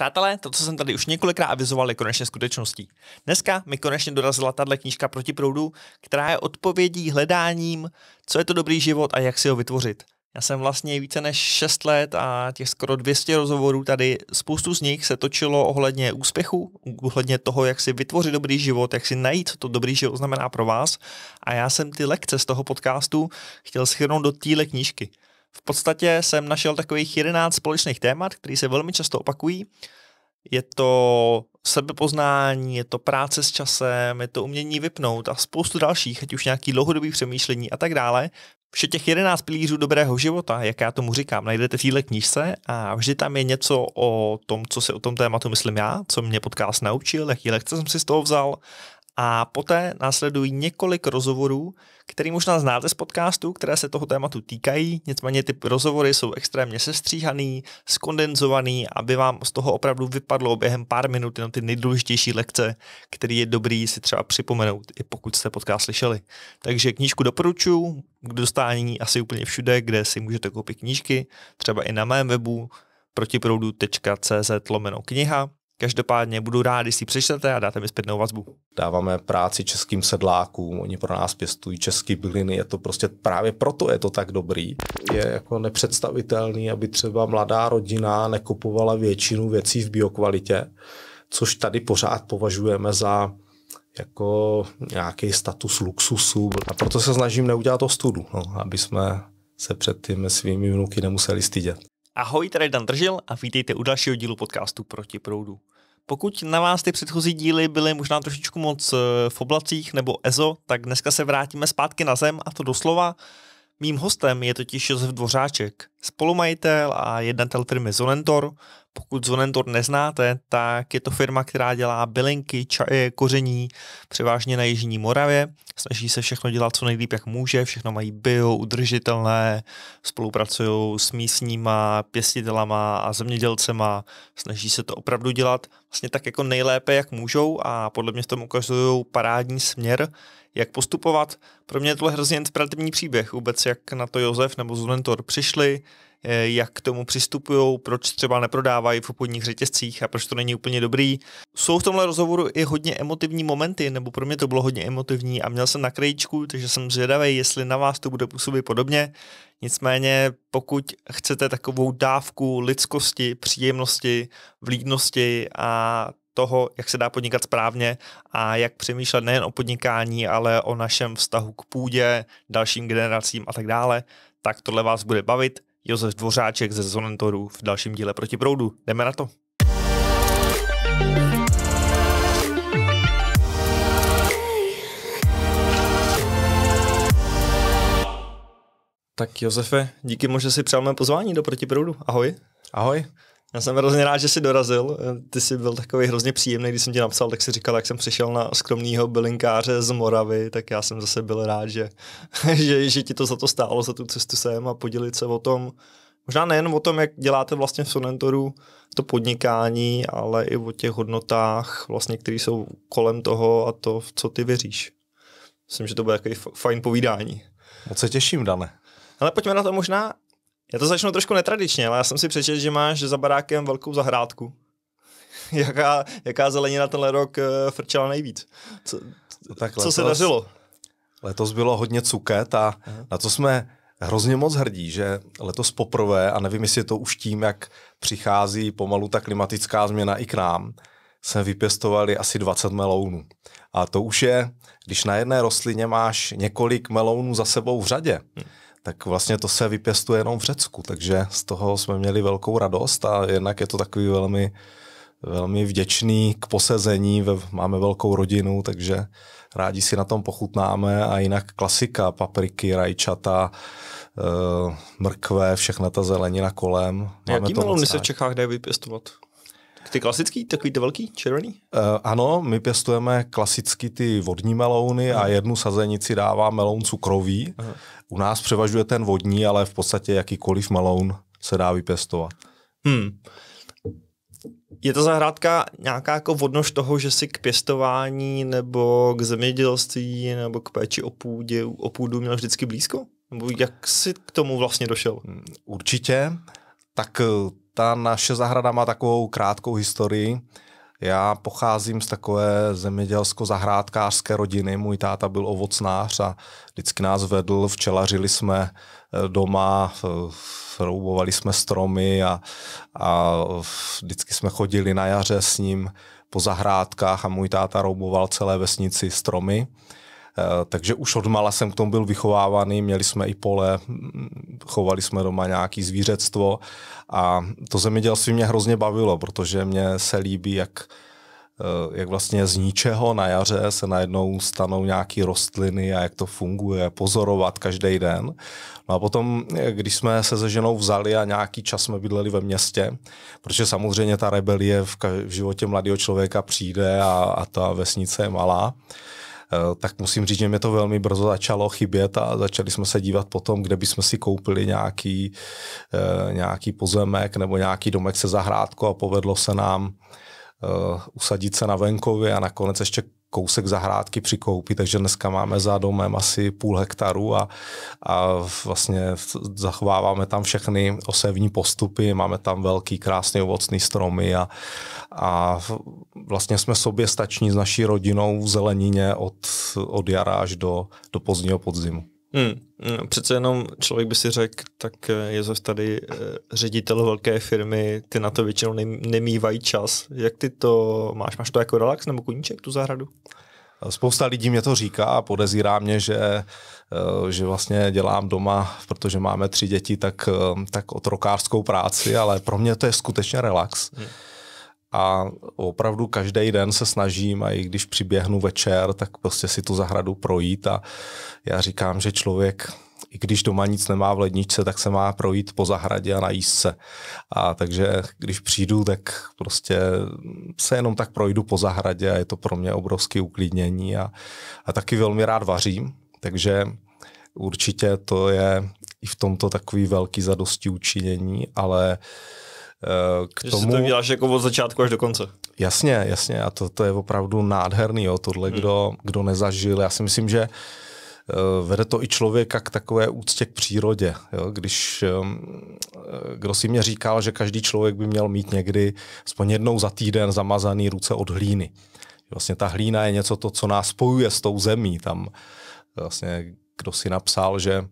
Přátelé, to, co jsem tady už několikrát avizoval, je konečně skutečností. Dneska mi konečně dorazila tahle knížka proti proudu, která je odpovědí hledáním, co je to dobrý život a jak si ho vytvořit. Já jsem vlastně více než 6 let a těch skoro 200 rozhovorů tady, spoustu z nich se točilo ohledně úspěchu, ohledně toho, jak si vytvořit dobrý život, jak si najít, co to dobrý život znamená pro vás. A já jsem ty lekce z toho podcastu chtěl schrnout do téhle knížky. V podstatě jsem našel takových 11 společných témat, které se velmi často opakují. Je to sebepoznání, je to práce s časem, je to umění vypnout a spoustu dalších, ať už nějaký dlouhodobý přemýšlení a tak dále. Vše těch 11 pilířů dobrého života, jak já tomu říkám, najdete v téhle knížce a vždy tam je něco o tom, co si o tom tématu myslím já, co mě podcast naučil, jaký lekce jsem si z toho vzal a poté následují několik rozhovorů, který možná znáte z podcastu, které se toho tématu týkají, nicméně ty rozhovory jsou extrémně sestříhaný, skondenzovaný, aby vám z toho opravdu vypadlo během pár minut jenom ty nejdůležitější lekce, který je dobrý si třeba připomenout, i pokud jste podcast slyšeli. Takže knížku doporučuji, k dostání asi úplně všude, kde si můžete koupit knížky, třeba i na mém webu protiproudu.cz lomeno kniha, Každopádně budu rád, když si přečtete a dáte mi zpětnou vazbu. Dáváme práci českým sedlákům, oni pro nás pěstují český byliny, je to prostě právě proto je to tak dobrý. Je jako nepředstavitelný, aby třeba mladá rodina nekupovala většinu věcí v biokvalitě, což tady pořád považujeme za jako nějaký status luxusu. A proto se snažím neudělat studu, no, aby jsme se před těmi svými vnuky nemuseli stydět. Ahoj, tady Dan Držil a vítejte u dalšího dílu podcastu Proti proudu. Pokud na vás ty předchozí díly byly možná trošičku moc eh, v oblacích nebo EZO, tak dneska se vrátíme zpátky na zem a to doslova. Mým hostem je totiž Josef Dvořáček, spolumajitel a jednatel firmy Zonentor, pokud Zonentor neznáte, tak je to firma, která dělá bylinky, čaje, eh, koření, převážně na Jižní Moravě. Snaží se všechno dělat co nejlíp, jak může, všechno mají bio, udržitelné, spolupracují s místníma pěstitelama a zemědělcema, snaží se to opravdu dělat vlastně tak jako nejlépe, jak můžou a podle mě v tom ukazují parádní směr, jak postupovat. Pro mě je tohle hrozně inspirativní příběh, vůbec jak na to Josef nebo Zonentor přišli, Eh, jak k tomu přistupují, proč třeba neprodávají v obchodních řetězcích a proč to není úplně dobrý. Jsou v tomhle rozhovoru i hodně emotivní momenty, nebo pro mě to bylo hodně emotivní a měl jsem na krajičku, takže jsem zvědavý, jestli na vás to bude působit podobně. Nicméně, pokud chcete takovou dávku lidskosti, příjemnosti, vlídnosti a toho, jak se dá podnikat správně a jak přemýšlet nejen o podnikání, ale o našem vztahu k půdě, dalším generacím a tak dále, tak tohle vás bude bavit. Josef Dvořáček ze Zonentoru v dalším díle Proti proudu. Jdeme na to. Tak Josefe, díky moc, že si přijal mé pozvání do proti proudu. Ahoj. Ahoj. Já jsem hrozně rád, že jsi dorazil. Ty jsi byl takový hrozně příjemný, když jsem ti napsal, tak si říkal, jak jsem přišel na skromného bylinkáře z Moravy, tak já jsem zase byl rád, že, že, že ti to za to stálo, za tu cestu sem a podělit se o tom, možná nejen o tom, jak děláte vlastně v Sonentoru to podnikání, ale i o těch hodnotách, vlastně, které jsou kolem toho a to, co ty věříš. Myslím, že to bude takový fajn povídání. Moc se těším, Dane. Ale pojďme na to možná já to začnu trošku netradičně, ale já jsem si přečetl, že máš za barákem velkou zahrádku. jaká, jaká zelenina tenhle rok eh, frčela nejvíc? Co, no tak letos, se dařilo? Letos bylo hodně cuket a Aha. na to jsme hrozně moc hrdí, že letos poprvé, a nevím, jestli je to už tím, jak přichází pomalu ta klimatická změna i k nám, jsme vypěstovali asi 20 melounů. A to už je, když na jedné rostlině máš několik melounů za sebou v řadě, hmm tak vlastně to se vypěstuje jenom v Řecku, takže z toho jsme měli velkou radost a jednak je to takový velmi, velmi vděčný k posezení, máme velkou rodinu, takže rádi si na tom pochutnáme a jinak klasika, papriky, rajčata, eh, mrkve, všechna ta zelenina kolem. Máme Jaký melon se v Čechách dají vypěstovat? Ty klasický, takový ty velký, červený? Uh, ano, my pěstujeme klasicky ty vodní melouny uh. a jednu sazenici dává meloun cukrový. Uh. U nás převažuje ten vodní, ale v podstatě jakýkoliv meloun se dá vypěstovat. Hmm. Je to zahrádka nějaká jako vodnož toho, že si k pěstování nebo k zemědělství nebo k péči o, půdě, o půdu měl vždycky blízko? Nebo jak jsi k tomu vlastně došel? Hmm, určitě. Tak eh, ta naše zahrada má takovou krátkou historii. Já pocházím z takové zemědělsko-zahrádkářské rodiny. Můj táta byl ovocnář a vždycky nás vedl. Včelařili jsme eh, doma, eh, roubovali jsme stromy a, a eh, vždycky jsme chodili na jaře s ním po zahrádkách a můj táta rouboval celé vesnici stromy. Eh, takže už mala jsem k tomu byl vychovávaný, měli jsme i pole, chovali jsme doma nějaký zvířectvo a to zemědělství mě hrozně bavilo, protože mě se líbí, jak, eh, jak vlastně z ničeho na jaře se najednou stanou nějaké rostliny a jak to funguje, pozorovat každý den. No a potom, eh, když jsme se se ženou vzali a nějaký čas jsme bydleli ve městě, protože samozřejmě ta rebelie v, v životě mladého člověka přijde a, a ta vesnice je malá, Eh, tak musím říct, že mě to velmi brzo začalo chybět a začali jsme se dívat potom, kde bychom si koupili nějaký, eh, nějaký pozemek nebo nějaký domek se zahrádkou a povedlo se nám uh, usadit se na venkově a nakonec ještě kousek zahrádky přikoupí, takže dneska máme za domem asi půl hektaru a, a vlastně zachováváme tam všechny osevní postupy, máme tam velký, krásný ovocný stromy a, a vlastně jsme sobě stační s naší rodinou v zelenině od, od jara až do, do pozdního podzimu. Hmm, hmm. Přece jenom člověk by si řekl, tak eh, zase tady eh, ředitel velké firmy, ty na to většinou nemývají čas. Jak ty to máš? Máš to jako relax nebo koníček, tu zahradu? Spousta lidí mě to říká a podezírá mě, že, eh, že vlastně dělám doma, protože máme tři děti, tak, tak otrokářskou práci, ale pro mě to je skutečně relax. Hmm a opravdu každý den se snažím a i když přiběhnu večer, tak prostě si tu zahradu projít a já říkám, že člověk i když doma nic nemá v ledničce, tak se má projít po zahradě a najíst se. A takže když přijdu, tak prostě se jenom tak projdu po zahradě a je to pro mě obrovské uklidnění a, a taky velmi rád vařím, takže určitě to je i v tomto takový velký zadosti učinění, ale uh, Eh, k že tomu... to děláš jako od začátku až do konce. Jasně, jasně. A to, to je opravdu nádherný, jo. tohle, hmm. kdo, kdo nezažil. Já si myslím, že eh, vede to i člověka k takové úctě k přírodě. Jo? Když ehm, eh, kdo si mě říkal, že každý člověk by měl mít někdy aspoň jednou za týden zamazaný ruce od hlíny. Vlastně ta hlína je něco to, co nás spojuje s tou zemí. Tam vlastně kdo si napsal, že,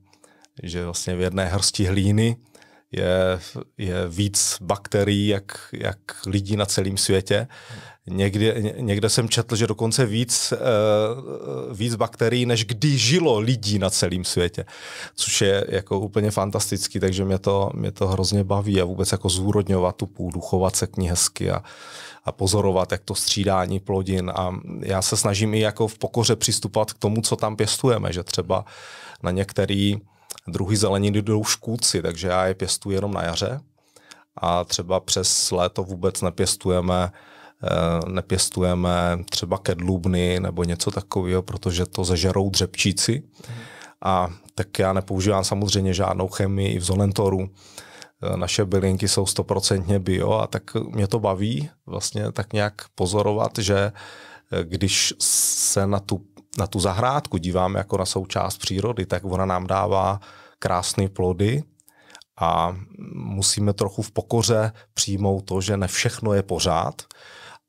že vlastně v jedné hrsti hlíny je, je víc bakterií, jak, jak lidí na celém světě. Někdy někde jsem četl, že dokonce víc, uh, víc bakterií, než kdy žilo lidí na celém světě, což je jako úplně fantastický, takže mě to, mě to hrozně baví a vůbec jako zúrodňovat tu půdu, chovat se k ní hezky a, a pozorovat, jak to střídání plodin a já se snažím i jako v pokoře přistupovat k tomu, co tam pěstujeme, že třeba na některý uh, druhy zeleniny jdou škůdci, takže já je pěstuji jenom na jaře a třeba přes léto vůbec nepěstujeme eh, nepěstujeme třeba kedlubny nebo něco takového, protože to zežerou dřepčíci. A tak já nepoužívám samozřejmě žádnou chemii v Zonentoru. Eh, naše bylinky jsou stoprocentně bio a tak mě to baví vlastně tak nějak pozorovat, že eh, když se na tu na tu zahrádku díváme jako na součást přírody, tak ona nám dává krásné plody a musíme trochu v pokoře přijmout to, že ne všechno je pořád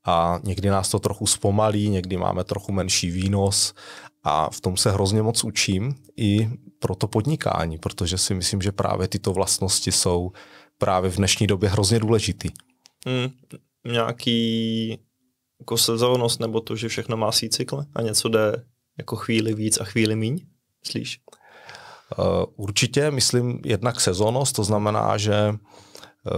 a někdy nás to trochu zpomalí, někdy máme trochu menší výnos a v tom se hrozně moc učím i pro to podnikání, protože si myslím, že právě tyto vlastnosti jsou právě v dnešní době hrozně důležitý. Mm, nějaký jako sezónnost nebo to, že všechno má svý cykl a něco jde jako chvíli víc a chvíli míň, myslíš? Eh, určitě, myslím jednak sezónost, to znamená, že eh,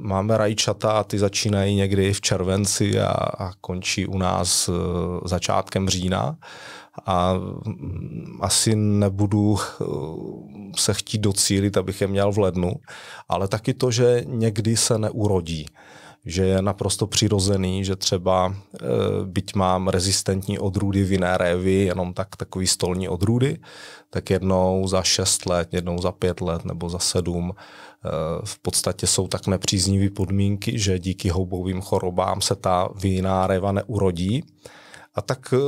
máme rajčata, ty začínají někdy v červenci a, a končí u nás eh, začátkem října a mm, asi nebudu se chtít docílit, abych je měl v lednu, ale taky to, že někdy se neurodí že je naprosto přirozený, že třeba e, byť mám rezistentní odrůdy jiné révy, jenom tak takový stolní odrůdy, tak jednou za 6 let, jednou za 5 let nebo za 7 e, v podstatě jsou tak nepříznivé podmínky, že díky houbovým chorobám se ta vinná réva neurodí a tak eh,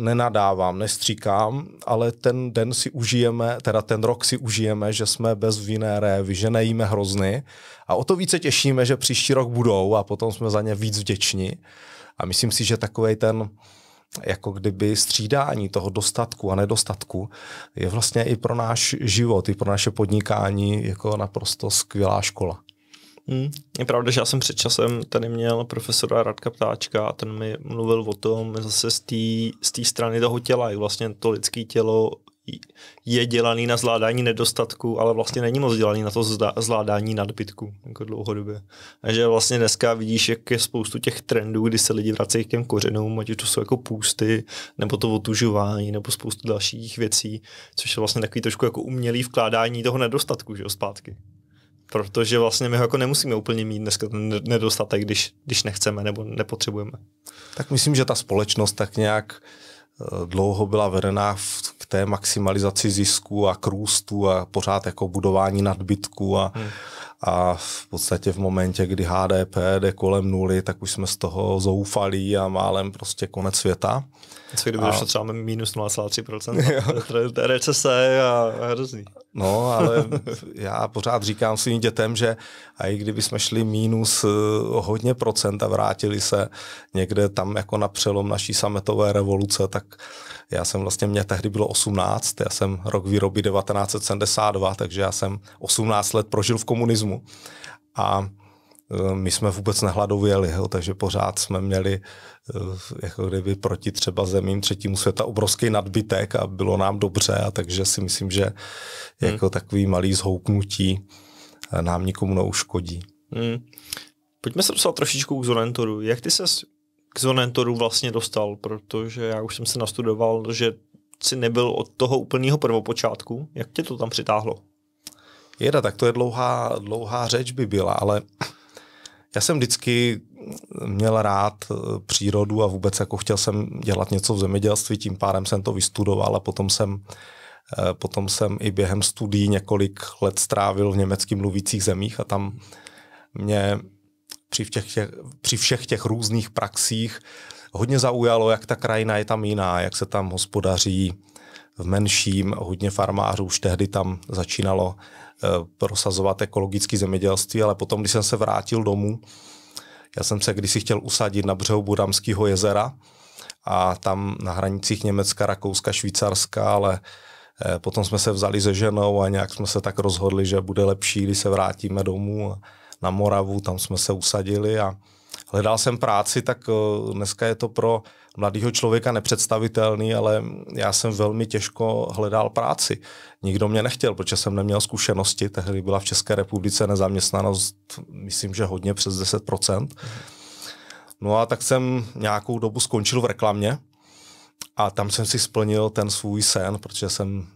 nenadávám, nestříkám, ale ten den si užijeme, teda ten rok si užijeme, že jsme bez vinné révy, že nejíme hrozny a o to více těšíme, že příští rok budou a potom jsme za ně víc vděční. A myslím si, že takový ten jako kdyby střídání toho dostatku a nedostatku je vlastně i pro náš život, i pro naše podnikání jako naprosto skvělá škola. Hmm. Je pravda, že já jsem před časem tady měl profesora Radka Ptáčka a ten mi mluvil o tom zase z té strany toho těla, jak vlastně to lidské tělo je dělaný na zvládání nedostatku, ale vlastně není moc dělaný na to zvládání nadbytku jako dlouhodobě. Takže vlastně dneska vidíš, jak je spoustu těch trendů, kdy se lidi vracejí k těm kořenům, ať už to jsou jako půsty, nebo to otužování, nebo spoustu dalších věcí, což je vlastně takový trošku jako umělý vkládání toho nedostatku že jo, zpátky protože vlastně my ho jako nemusíme úplně mít dneska ten nedostatek, když, když nechceme nebo nepotřebujeme. Tak myslím, že ta společnost tak nějak eh, dlouho byla vedená k té maximalizaci zisku a k růstu a pořád jako budování nadbytku a, hmm. a v podstatě v momentě, kdy HDP jde kolem nuly, tak už jsme z toho zoufalí a málem prostě konec světa. Co kdyby došlo třeba minus 0,3%, recese a hrozný. No, ale já pořád říkám svým dětem, že a i kdyby jsme šli minus eh, hodně procent a vrátili se někde tam jako na přelom naší sametové revoluce, tak já jsem vlastně, mě tehdy bylo 18, já jsem rok výroby 1972, takže já jsem 18 let prožil v komunismu. A Eh, my jsme vůbec nehladověli, jo, takže pořád jsme měli eh, jako kdyby proti třeba zemím třetímu světa obrovský nadbytek a bylo nám dobře a takže si myslím, že hmm. jako hmm. takový malý zhouknutí eh, nám nikomu neuškodí. Hmm. Pojďme se dostat trošičku k Zonentoru. Jak ty se k Zonentoru vlastně dostal? Protože já už jsem se nastudoval, že si nebyl od toho úplného prvopočátku. Jak tě to tam přitáhlo? Jeda, tak to je dlouhá, dlouhá řeč by byla, ale já jsem vždycky měl rád eh, přírodu a vůbec jako chtěl jsem dělat něco v zemědělství, tím pádem jsem to vystudoval a potom jsem, eh, potom jsem i během studií několik let strávil v německy mluvících zemích a tam mě při, těch, těch, při všech těch různých praxích hodně zaujalo, jak ta krajina je tam jiná, jak se tam hospodaří, v menším, hodně farmářů už tehdy tam začínalo eh, prosazovat ekologické zemědělství, ale potom, když jsem se vrátil domů, já jsem se kdysi chtěl usadit na břehu Budamského jezera a tam na hranicích Německa, Rakouska, Švýcarska, ale eh, potom jsme se vzali se ženou a nějak jsme se tak rozhodli, že bude lepší, když se vrátíme domů na Moravu, tam jsme se usadili a hledal jsem práci, tak eh, dneska je to pro mladého člověka nepředstavitelný, ale já jsem velmi těžko hledal práci. Nikdo mě nechtěl, protože jsem neměl zkušenosti. Tehdy byla v České republice nezaměstnanost, myslím, že hodně přes 10%. No a tak jsem nějakou dobu skončil v reklamě a tam jsem si splnil ten svůj sen, protože jsem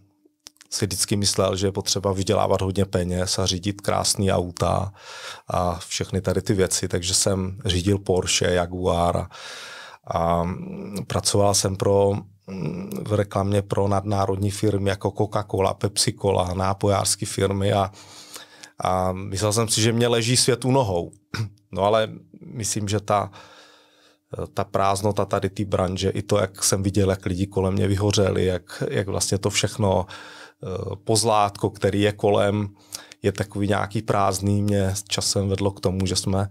si vždycky myslel, že je potřeba vydělávat hodně peněz a řídit krásné auta a všechny tady ty věci, takže jsem řídil Porsche, Jaguar a, a pracoval jsem pro v reklamě pro nadnárodní firmy jako Coca-Cola, Pepsi-Cola, nápojářské firmy a, a myslel jsem si, že mě leží svět u nohou. No ale myslím, že ta, ta prázdnota tady ty branže, i to, jak jsem viděl, jak lidi kolem mě vyhořeli, jak, jak vlastně to všechno uh, Eh, pozlátko, který je kolem, je takový nějaký prázdný, mě časem vedlo k tomu, že jsme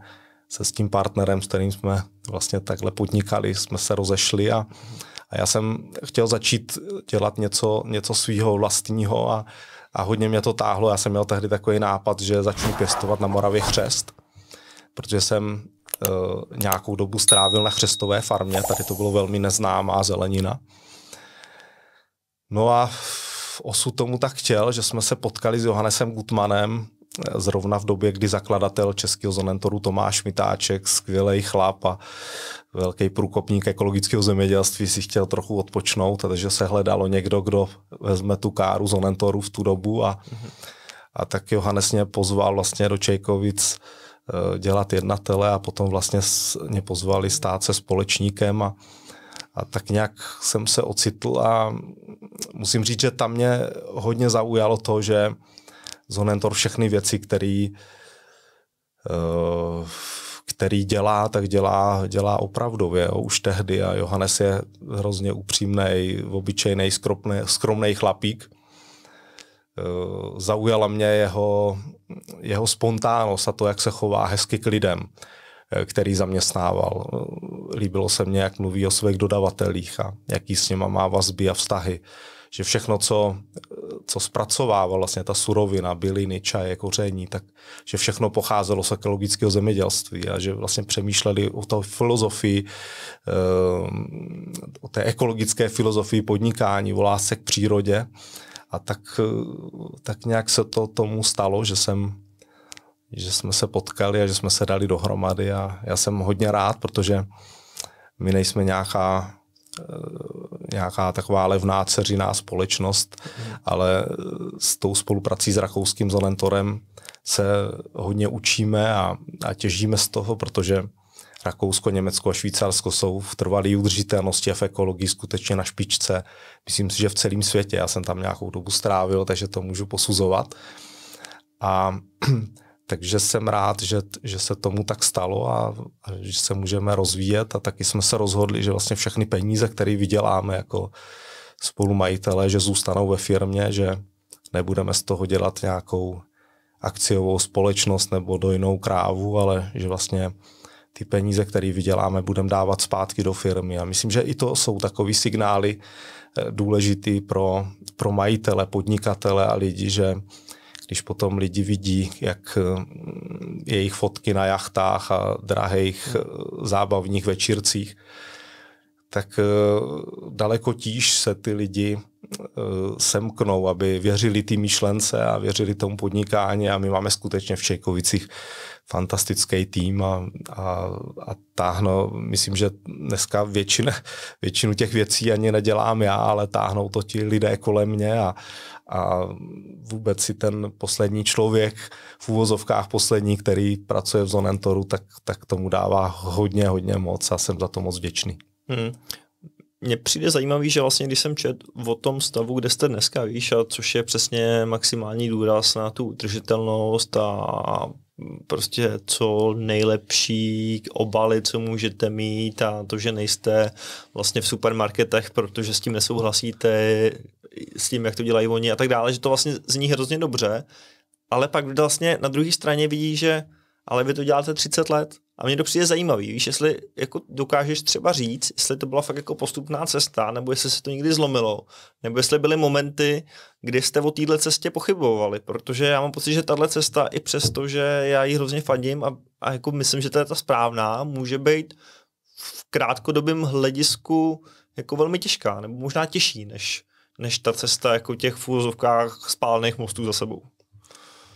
se s tím partnerem, s kterým jsme vlastně takhle podnikali, jsme se rozešli a, a já jsem chtěl začít dělat něco, něco svého vlastního a, a hodně mě to táhlo. Já jsem měl tehdy takový nápad, že začnu pěstovat na Moravě chřest, protože jsem e, nějakou dobu strávil na chřestové farmě, tady to bylo velmi neznámá zelenina. No a Osu tomu tak chtěl, že jsme se potkali s Johannesem Gutmanem eh, zrovna v době, kdy zakladatel českého zonentoru Tomáš Mitáček, skvělý chlap a velký průkopník ekologického zemědělství, si chtěl trochu odpočnout, takže se hledalo někdo, kdo vezme tu káru zonentoru v tu dobu a, a tak Johannes mě pozval vlastně do Čejkovic eh, dělat jednatele a potom vlastně mě pozvali stát se společníkem a a tak nějak jsem se ocitl a musím říct, že tam mě hodně zaujalo to, že Zonentor všechny věci, který, eh, který dělá, tak dělá, dělá opravdově, jo, už tehdy a Johannes je hrozně upřímný, obyčejný, skromný, skromný chlapík. Eh, zaujala mě jeho, jeho spontánnost a to, jak se chová hezky k lidem. Eh, který zaměstnával. Líbilo se mně, jak mluví o svých dodavatelích a jaký s nima má vazby a vztahy. Že všechno, co, eh, co zpracovával, vlastně ta surovina, byliny, čaje, koření, tak že všechno pocházelo z ekologického zemědělství a že vlastně přemýšleli o té filozofii, eh, o té ekologické filozofii podnikání, o lásce k přírodě. A tak, tak nějak se to tomu stalo, že jsem že jsme se potkali a že jsme se dali dohromady a já jsem hodně rád, protože my nejsme nějaká eh, nějaká taková levná ceřiná společnost, mm. ale eh, s tou spoluprací s rakouským Zolentorem se hodně učíme a, a těžíme z toho, protože Rakousko, Německo a Švýcarsko jsou v trvalé udržitelnosti a v ekologii skutečně na špičce. Myslím si, že v celém světě. Já jsem tam nějakou dobu strávil, takže to můžu posuzovat. A Takže jsem rád, že, že se tomu tak stalo a, a že se můžeme rozvíjet a taky jsme se rozhodli, že vlastně všechny peníze, které vyděláme jako spolumajitele, že zůstanou ve firmě, že nebudeme z toho dělat nějakou akciovou společnost nebo dojnou krávu, ale že vlastně ty peníze, které vyděláme, budeme dávat zpátky do firmy. A myslím, že i to jsou takové signály eh, důležitý pro, pro majitele, podnikatele a lidi, že když potom lidi vidí, jak eh, jejich fotky na jachtách a drahých hmm. eh, zábavních večírcích, tak eh, daleko tíž se ty lidi semknou, aby věřili ty myšlence a věřili tomu podnikání a my máme skutečně v Čejkovicích fantastický tým a, a, a táhno, myslím, že dneska většinu, většinu těch věcí ani nedělám já, ale táhnou to ti lidé kolem mě a, a vůbec si ten poslední člověk v úvozovkách poslední, který pracuje v Zonentoru, tak, tak tomu dává hodně, hodně moc a jsem za to moc vděčný. Hmm. Mně přijde zajímavý, že vlastně, když jsem čet o tom stavu, kde jste dneska, víš, a což je přesně maximální důraz na tu udržitelnost a prostě co nejlepší obaly, co můžete mít a to, že nejste vlastně v supermarketech, protože s tím nesouhlasíte, s tím, jak to dělají oni a tak dále, že to vlastně zní hrozně dobře, ale pak vlastně na druhé straně vidí, že ale vy to děláte 30 let a mě to přijde zajímavý, víš, jestli jako dokážeš třeba říct, jestli to byla fakt jako postupná cesta, nebo jestli se to někdy zlomilo, nebo jestli byly momenty, kdy jste o téhle cestě pochybovali, protože já mám pocit, že tahle cesta i přesto, že já ji hrozně fandím a, a jako myslím, že to je ta správná, může být v krátkodobém hledisku jako velmi těžká, nebo možná těžší, než než ta cesta jako těch fúzovkách spálných mostů za sebou.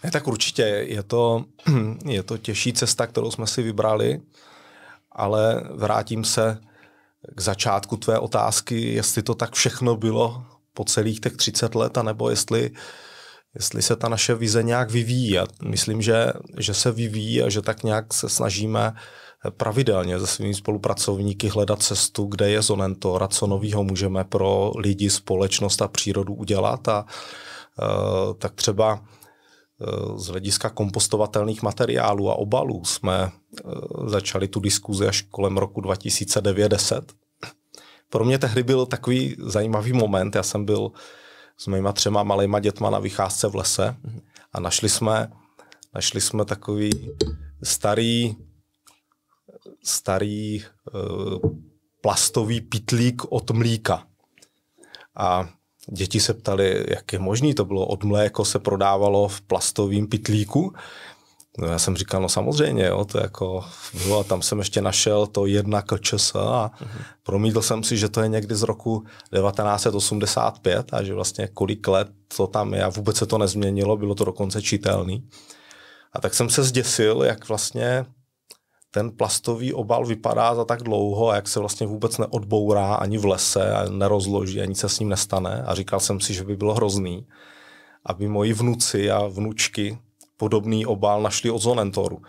Ne, tak určitě. Je to, je to těžší cesta, kterou jsme si vybrali, ale vrátím se k začátku tvé otázky, jestli to tak všechno bylo po celých těch 30 let, anebo jestli, jestli se ta naše vize nějak vyvíjí. myslím, že, že se vyvíjí a že tak nějak se snažíme pravidelně se svými spolupracovníky hledat cestu, kde je Zonentor a co novýho můžeme pro lidi, společnost a přírodu udělat. A e, tak třeba e, z hlediska kompostovatelných materiálů a obalů jsme e, začali tu diskuzi až kolem roku 2009-10. Pro mě tehdy byl takový zajímavý moment. Já jsem byl s mýma třema malýma dětma na vycházce v lese a našli jsme, našli jsme takový starý starý eh, plastový pitlík od mlíka. A děti se ptali, jak je možný, to bylo od mléko se prodávalo v plastovém pitlíku. No já jsem říkal, no samozřejmě, jo, to jako bylo a tam jsem ještě našel to jedna KČS a mhm. promítl jsem si, že to je někdy z roku 1985 a že vlastně kolik let to tam je a vůbec se to nezměnilo, bylo to dokonce čitelný. A tak jsem se zděsil, jak vlastně ten plastový obal vypadá za tak dlouho, jak se vlastně vůbec neodbourá ani v lese a nerozloží, ani se s ním nestane. A říkal jsem si, že by bylo hrozný, aby moji vnuci a vnučky podobný obal našli od Zonentoru. E,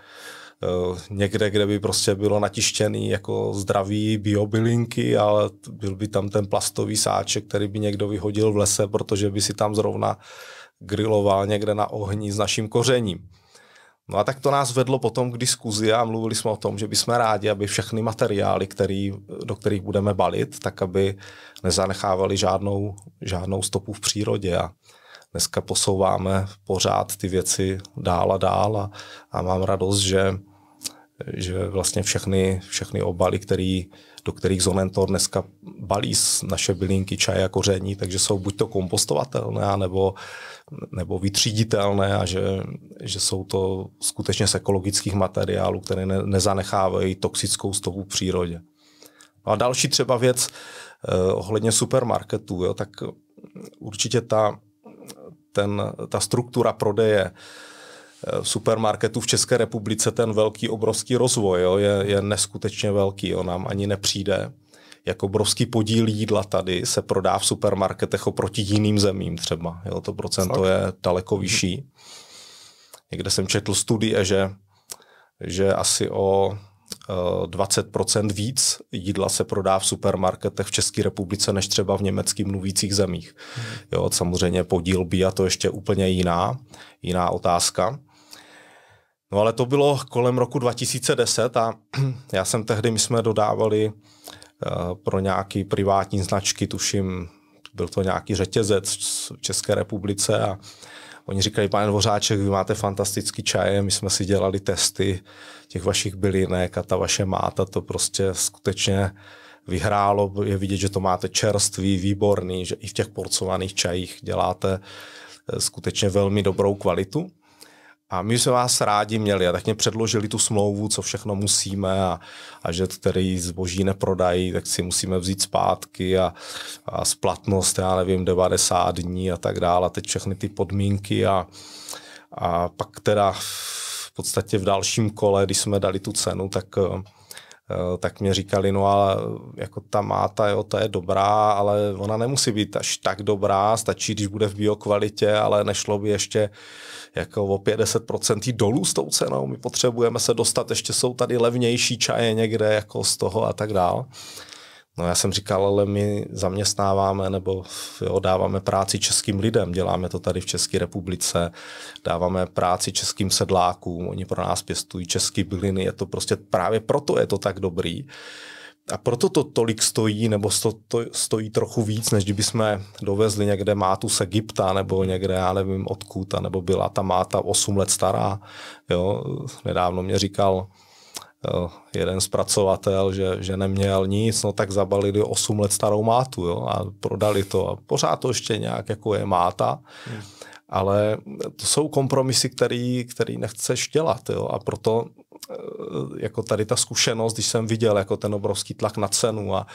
někde, kde by prostě bylo natištěný jako zdraví biobylinky, ale byl by tam ten plastový sáček, který by někdo vyhodil v lese, protože by si tam zrovna griloval někde na ohni s naším kořením. No a tak to nás vedlo potom k diskuzi a mluvili jsme o tom, že bychom rádi, aby všechny materiály, který, do kterých budeme balit, tak aby nezanechávali žádnou, žádnou stopu v přírodě. A dneska posouváme pořád ty věci dál a dál a, a mám radost, že, že vlastně všechny, všechny obaly, které do kterých Zonentor dneska balí z naše bylinky, čaje a koření, takže jsou buď to kompostovatelné, nebo, nebo vytříditelné a že, že jsou to skutečně z ekologických materiálů, které ne, nezanechávají toxickou stopu v přírodě. No a další třeba věc eh, ohledně supermarketů, jo, tak určitě ta, ten, ta struktura prodeje eh, Eh, supermarketů v České republice ten velký, obrovský rozvoj jo, je, je neskutečně velký, on nám ani nepřijde jak obrovský podíl jídla tady se prodá v supermarketech oproti jiným zemím třeba. Jo, to procento Fakt? je daleko vyšší. Někde jsem četl studie, že, že asi o 20% eh, víc jídla se prodá v supermarketech v České republice než třeba v německých mluvících zemích. Hmm. Jo, samozřejmě podíl by a to ještě úplně jiná, jiná otázka. No ale to bylo kolem roku 2010 a já jsem tehdy, my jsme dodávali eh, pro nějaký privátní značky, tuším, byl to nějaký řetězec v České republice a oni říkali: pane Dvořáček, vy máte fantastický čaje, my jsme si dělali testy těch vašich bylinek a ta vaše máta to prostě skutečně vyhrálo, je vidět, že to máte čerstvý, výborný, že i v těch porcovaných čajích děláte eh, skutečně velmi dobrou kvalitu a my jsme vás rádi měli a tak mě předložili tu smlouvu, co všechno musíme a, a že tedy zboží neprodají, tak si musíme vzít zpátky a, a splatnost, já nevím, 90 dní a tak dále a teď všechny ty podmínky a, a pak teda v podstatě v dalším kole, když jsme dali tu cenu, tak eh, Eh, tak mě říkali, no ale eh, jako ta máta, jo, to je dobrá, ale ona nemusí být až tak dobrá, stačí, když bude v biokvalitě, ale nešlo by ještě jako o 50% jít dolů s tou cenou, my potřebujeme se dostat, ještě jsou tady levnější čaje někde jako z toho a tak dál. No já jsem říkal, ale my zaměstnáváme nebo jo, dáváme práci českým lidem, děláme to tady v České republice, dáváme práci českým sedlákům, oni pro nás pěstují české byliny, je to prostě právě proto je to tak dobrý. A proto to tolik stojí, nebo sto, to stojí trochu víc, než kdyby jsme dovezli někde mátu z Egypta, nebo někde, já nevím, odkud, nebo byla ta máta 8 let stará. Jo, nedávno mě říkal jeden zpracovatel, že, že neměl nic, no tak zabalili 8 let starou mátu jo, a prodali to a pořád to ještě nějak jako je máta. Hmm. Ale to jsou kompromisy, který, který nechceš dělat jo, a proto eh, jako tady ta zkušenost, když jsem viděl jako ten obrovský tlak na cenu a uh,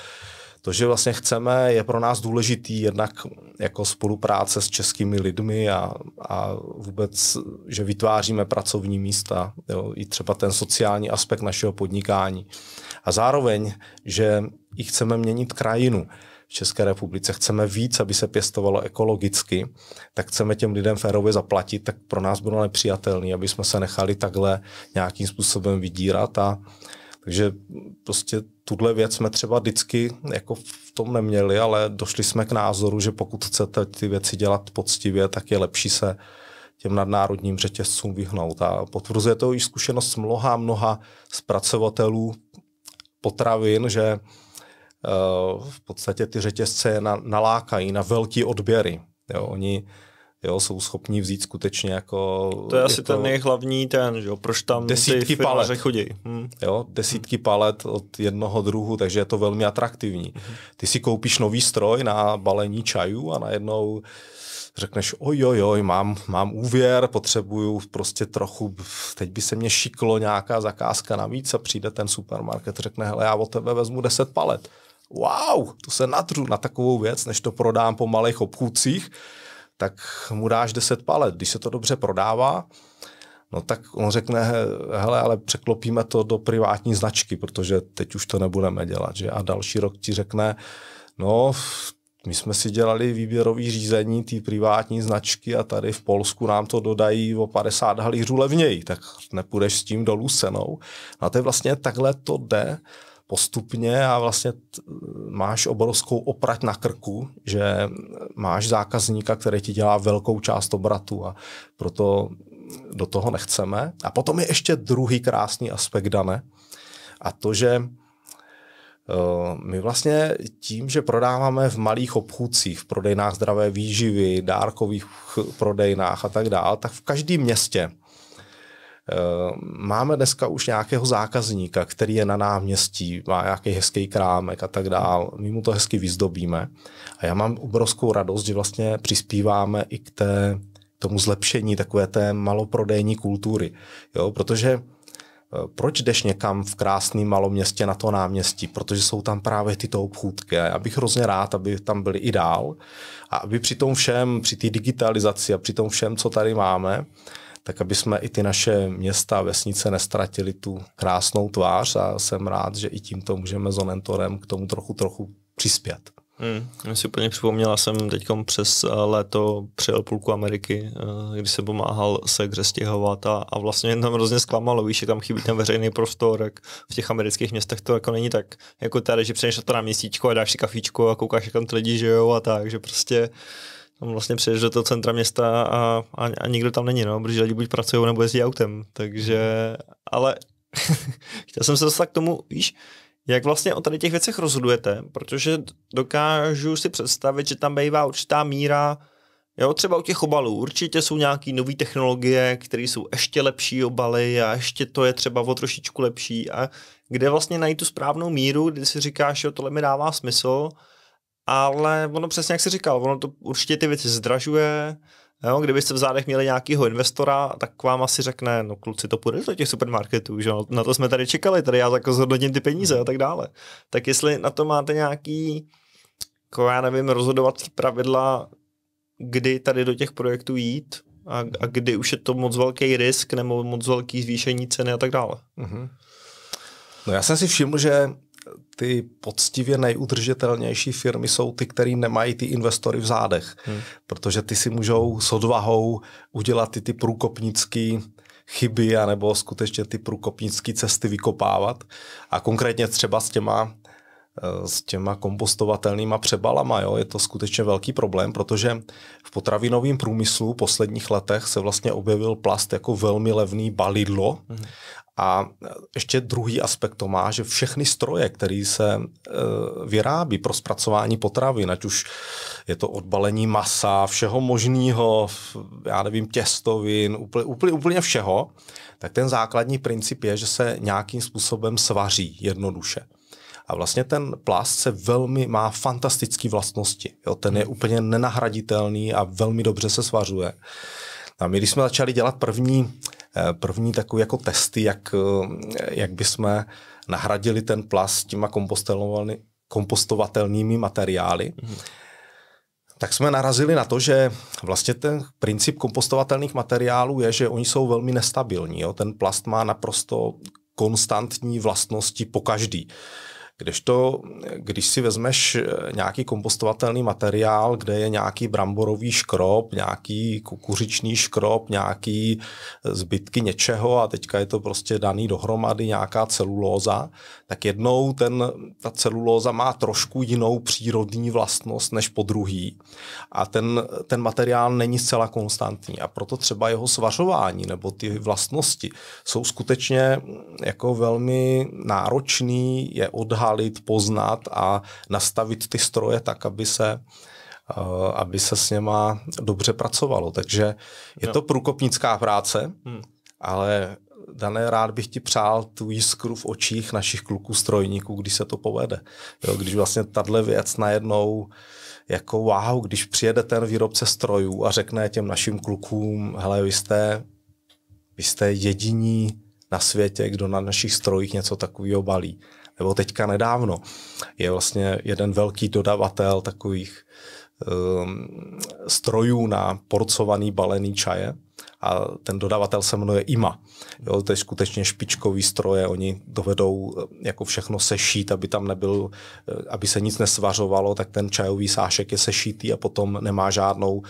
to, že vlastně chceme, je pro nás důležitý jednak jako spolupráce s českými lidmi a, a vůbec, že vytváříme pracovní místa, jo, i třeba ten sociální aspekt našeho podnikání. A zároveň, že i chceme měnit krajinu. V České republice chceme víc, aby se pěstovalo ekologicky, tak chceme těm lidem férově zaplatit, tak pro nás bylo nepřijatelné, aby jsme se nechali takhle nějakým způsobem vydírat a takže prostě tuhle věc jsme třeba vždycky jako v tom neměli, ale došli jsme k názoru, že pokud chcete ty věci dělat poctivě, tak je lepší se těm nadnárodním řetězcům vyhnout. A potvrzuje to i zkušenost mnoha, mnoha zpracovatelů potravin, že eh, v podstatě ty řetězce nalákají na velký odběry. Jo, oni jo, jsou schopni vzít skutečně jako... To je asi ten nejhlavní ten, že jo, proč tam desítky ty palet. chodí. Hmm. Jo, desítky hmm. palet od jednoho druhu, takže je to velmi atraktivní. Hmm. Ty si koupíš nový stroj na balení čajů a najednou řekneš, ojojoj, mám, mám úvěr, potřebuju prostě trochu, teď by se mě šiklo nějaká zakázka navíc a přijde ten supermarket, řekne, hele, já od tebe vezmu 10 palet. Wow, to se natřu na takovou věc, než to prodám po malých obchůdcích, tak mu dáš 10 palet. Když se to dobře prodává, no tak on řekne, hele, ale překlopíme to do privátní značky, protože teď už to nebudeme dělat. Že? A další rok ti řekne, no my jsme si dělali výběrový řízení té privátní značky a tady v Polsku nám to dodají o 50 halířů levněji, tak nepůjdeš s tím dolů senou, no A to je vlastně takhle to jde postupně a vlastně t- máš obrovskou oprať na krku, že máš zákazníka, který ti dělá velkou část obratu a proto do toho nechceme. A potom je ještě druhý krásný aspekt, dané, a to, že eh, my vlastně tím, že prodáváme v malých obchůdcích, v prodejnách zdravé výživy, dárkových prodejnách a tak dále, tak v každém městě Eh, máme dneska už nějakého zákazníka, který je na náměstí, má nějaký hezký krámek a tak dál. My mu to hezky vyzdobíme. A já mám obrovskou radost, že vlastně přispíváme i k té, tomu zlepšení takové té maloprodejní kultury. Jo, protože eh, proč jdeš někam v krásném malom městě na to náměstí? Protože jsou tam právě tyto obchůdky. A já bych hrozně rád, aby tam byly i dál. A aby při tom všem, při té digitalizaci a při tom všem, co tady máme, tak aby jsme i ty naše města a vesnice nestratili tu krásnou tvář a jsem rád, že i tímto můžeme s Onentorem k tomu trochu, trochu přispět. Hmm, si úplně připomněla, jsem teď přes eh, léto přijel půlku Ameriky, eh, když se pomáhal se kde stěhovat a, a vlastně tam hrozně zklamalo, víš, že tam chybí ten veřejný prostor, jak v těch amerických městech to jako není tak, jako tady, že přijdeš na to na měsíčko a dáš si kafíčko a koukáš, jak tam ty lidi žijou a tak, že prostě tam vlastně přijdeš do toho centra města a, a, a nikdo tam není, no, protože lidi buď pracují nebo jezdí autem, takže, mhm. ale chtěl jsem se dostat k tomu, víš, jak vlastně o tady těch věcech rozhodujete, protože dokážu si představit, že tam bývá určitá míra, jo, třeba u těch obalů, určitě jsou nějaké nové technologie, které jsou ještě lepší obaly a ještě to je třeba o trošičku lepší a kde vlastně najít tu správnou míru, kdy si říkáš, jo, tohle mi dává smysl, ale ono přesně jak si říkal, ono to určitě ty věci zdražuje, Jo, kdybyste v zádech měli nějakého investora, tak vám asi řekne, no kluci, to půjde do těch supermarketů, že? na to jsme tady čekali, tady já jako zhodnotím ty peníze a tak dále. Tak jestli na to máte nějaký, jako já nevím, rozhodovací pravidla, kdy tady do těch projektů jít a, a kdy už je to moc velký risk nebo moc velký zvýšení ceny a tak dále. Mm-hmm. No já jsem si všiml, že ty poctivě nejudržitelnější firmy jsou ty, které nemají ty investory v zádech, hmm. protože ty si můžou s odvahou udělat ty, ty průkopnické chyby anebo skutečně ty průkopnické cesty vykopávat. A konkrétně třeba s těma, eh, s těma kompostovatelnýma přebalama, jo, je to skutečně velký problém, protože v potravinovém průmyslu v posledních letech se vlastně objevil plast jako velmi levný balidlo hmm. A ještě druhý aspekt to má, že všechny stroje, které se e, vyrábí pro zpracování potravy, ať už je to odbalení masa, všeho možného, já nevím, těstovin, úplně, úplně, úplně všeho, tak ten základní princip je, že se nějakým způsobem svaří jednoduše. A vlastně ten plast se velmi má fantastické vlastnosti. Jo, ten je hmm. úplně nenahraditelný a velmi dobře se svařuje. A my, když jsme začali dělat první Eh, první takové jako testy, jak, eh, jak bychom nahradili ten plast těma kompostovatelnými materiály. Mm-hmm. Tak jsme narazili na to, že vlastně ten princip kompostovatelných materiálů je, že oni jsou velmi nestabilní. Jo? Ten plast má naprosto konstantní vlastnosti po každý. Uh, Kdežto, když si vezmeš eh, nějaký kompostovatelný materiál, kde je nějaký bramborový škrob, nějaký kukuřičný škrob, nějaký eh, zbytky něčeho a teďka je to prostě daný dohromady nějaká celulóza, tak jednou ten, ta celulóza má trošku jinou přírodní vlastnost než po druhý. A ten, ten materiál není zcela konstantní a proto třeba jeho svařování nebo ty vlastnosti jsou skutečně mm, jako velmi náročný, je odhad odhalit, poznat a nastavit ty stroje tak, aby se eh, aby se s něma dobře pracovalo. Takže je to průkopnická práce, hmm. ale Dané, rád bych ti přál tu jiskru v očích našich kluků strojníků, když se to povede. Jo, když vlastně tahle věc najednou jako wow, když přijede ten výrobce strojů a řekne těm našim klukům, hele, vy jste, vy jste jediní na světě, kdo na našich strojích něco takového balí nebo teďka nedávno, je vlastně jeden velký dodavatel takových um, strojů na porcovaný balený čaje a ten dodavatel se jmenuje IMA. Jo, to je skutečně špičkový stroje, oni dovedou ehm, jako všechno sešít, aby tam nebyl, ehm, aby se nic nesvařovalo, tak ten čajový sášek je sešitý a potom nemá žádnou,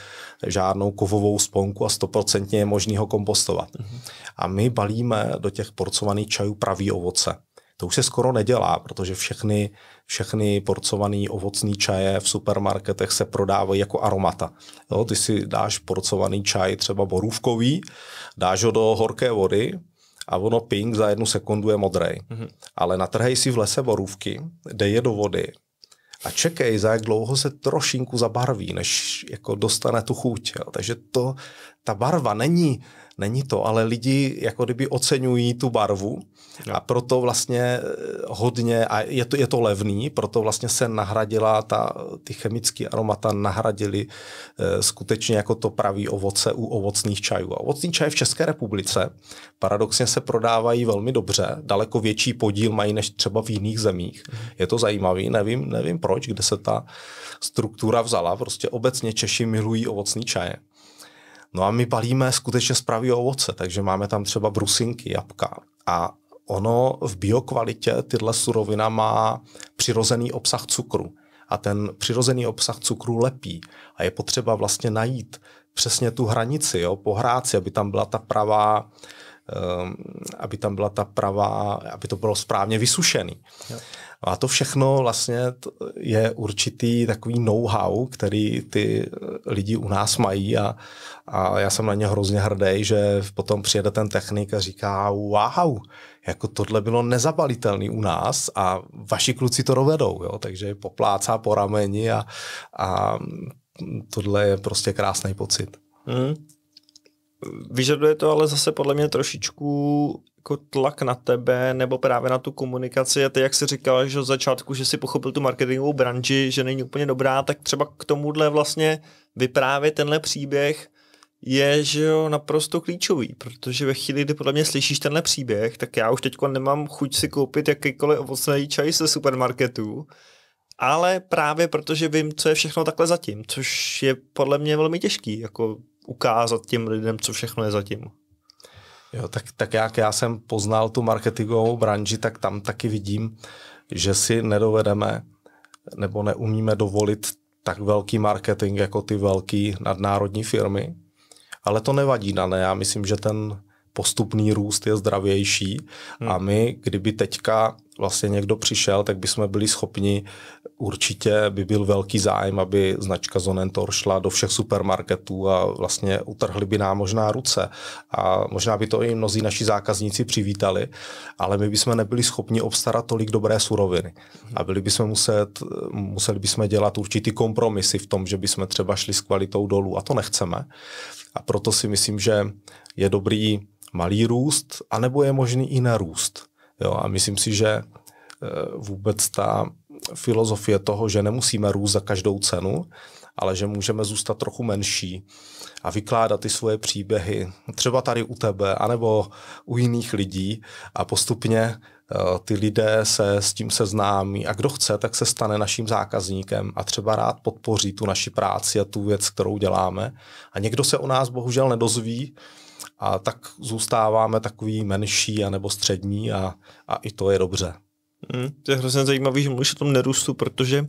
žádnou kovovou sponku a stoprocentně je možný ho kompostovat. Mm-hmm. A my balíme do těch porcovaných čajů pravý ovoce. To už se skoro nedělá, protože všechny, všechny porcované ovocné čaje v supermarketech se prodávají jako aromata. Jo, ty si dáš porcovaný čaj třeba borůvkový, dáš ho do horké vody, a ono pink za jednu sekundu je modrý. Mm-hmm. Ale natrhej si v lese borůvky, dej je do vody a čekej, za jak dlouho se trošinku zabarví, než jako dostane tu chuť. Jo. Takže to, ta barva není Není to, ale lidi jako kdyby oceňují tu barvu a proto vlastně eh, hodně, a je to, je to levný, proto vlastně se nahradila ta, ty chemické aromata nahradili eh, skutečně jako to pravý ovoce u ovocných čajů. A ovocní čaje v České republice paradoxně se prodávají velmi dobře, daleko větší podíl mají než třeba v jiných zemích. Mhm. Je to zajímavý, nevím, nevím proč, kde se ta struktura vzala, prostě obecně Češi milují ovocný čaje. No a my balíme skutečně z pravý ovoce, takže máme tam třeba brusinky, jabka. A ono v biokvalitě tyhle surovina má přirozený obsah cukru. A ten přirozený obsah cukru lepí. A je potřeba vlastně najít přesně tu hranici, jo, pohrát si, aby tam byla ta pravá, um, aby tam byla ta pravá, aby to bylo správně vysušený. Jo. A to všechno vlastně je určitý takový know-how, který ty eh, lidi u nás mají a, a já jsem na ně hrozně hrdý, že potom přijede ten technik a říká wow, jako tohle bylo nezabalitelný u nás a vaši kluci to dovedou, jo? takže poplácá po rameni a, a tohle je prostě krásný pocit. Mm. Vyžaduje to ale zase podle mě trošičku jako tlak na tebe nebo právě na tu komunikaci a ty, jak jsi říkal, že od začátku, že jsi pochopil tu marketingovou branži, že není úplně dobrá, tak třeba k tomuhle vlastně vyprávět tenhle příběh je, že jo, naprosto klíčový, protože ve chvíli, kdy podle mě slyšíš tenhle příběh, tak já už teď nemám chuť si koupit jakýkoliv ovocný čaj ze supermarketu, ale právě protože vím, co je všechno takhle zatím, což je podle mě velmi těžký, jako ukázat těm lidem, co všechno je zatím. Jo, tak, tak jak já jsem poznal tu marketingovou branži, tak tam taky vidím, že si nedovedeme nebo neumíme dovolit tak velký marketing jako ty velké nadnárodní firmy. Ale to nevadí, na ne. Já myslím, že ten postupný růst je zdravější hmm. a my, kdyby teďka vlastně někdo přišel, tak bychom byli schopni, určitě by byl velký zájem, aby značka Zonentor šla do všech supermarketů a vlastně utrhli by nám možná ruce. A možná by to i mnozí naši zákazníci přivítali, ale my bychom nebyli schopni obstarat tolik dobré suroviny. Hmm. A byli bychom muset, museli bychom dělat určitý kompromisy v tom, že bychom třeba šli s kvalitou dolů a to nechceme. A proto si myslím, že je dobrý malý růst, anebo je možný i narůst. Jo, a myslím si, že eh, vůbec ta filozofie toho, že nemusíme růst za každou cenu, ale že můžeme zůstat trochu menší a vykládat ty svoje příběhy, třeba tady u tebe, anebo u jiných lidí a postupně eh, ty lidé se s tím seznámí a kdo chce, tak se stane naším zákazníkem a třeba rád podpoří tu naši práci a tu věc, kterou děláme. A někdo se o nás bohužel nedozví, a tak zůstáváme takový menší a nebo střední a, a i to je dobře. Hmm, to je hrozně zajímavý, že mluvíš o tom nerůstu, protože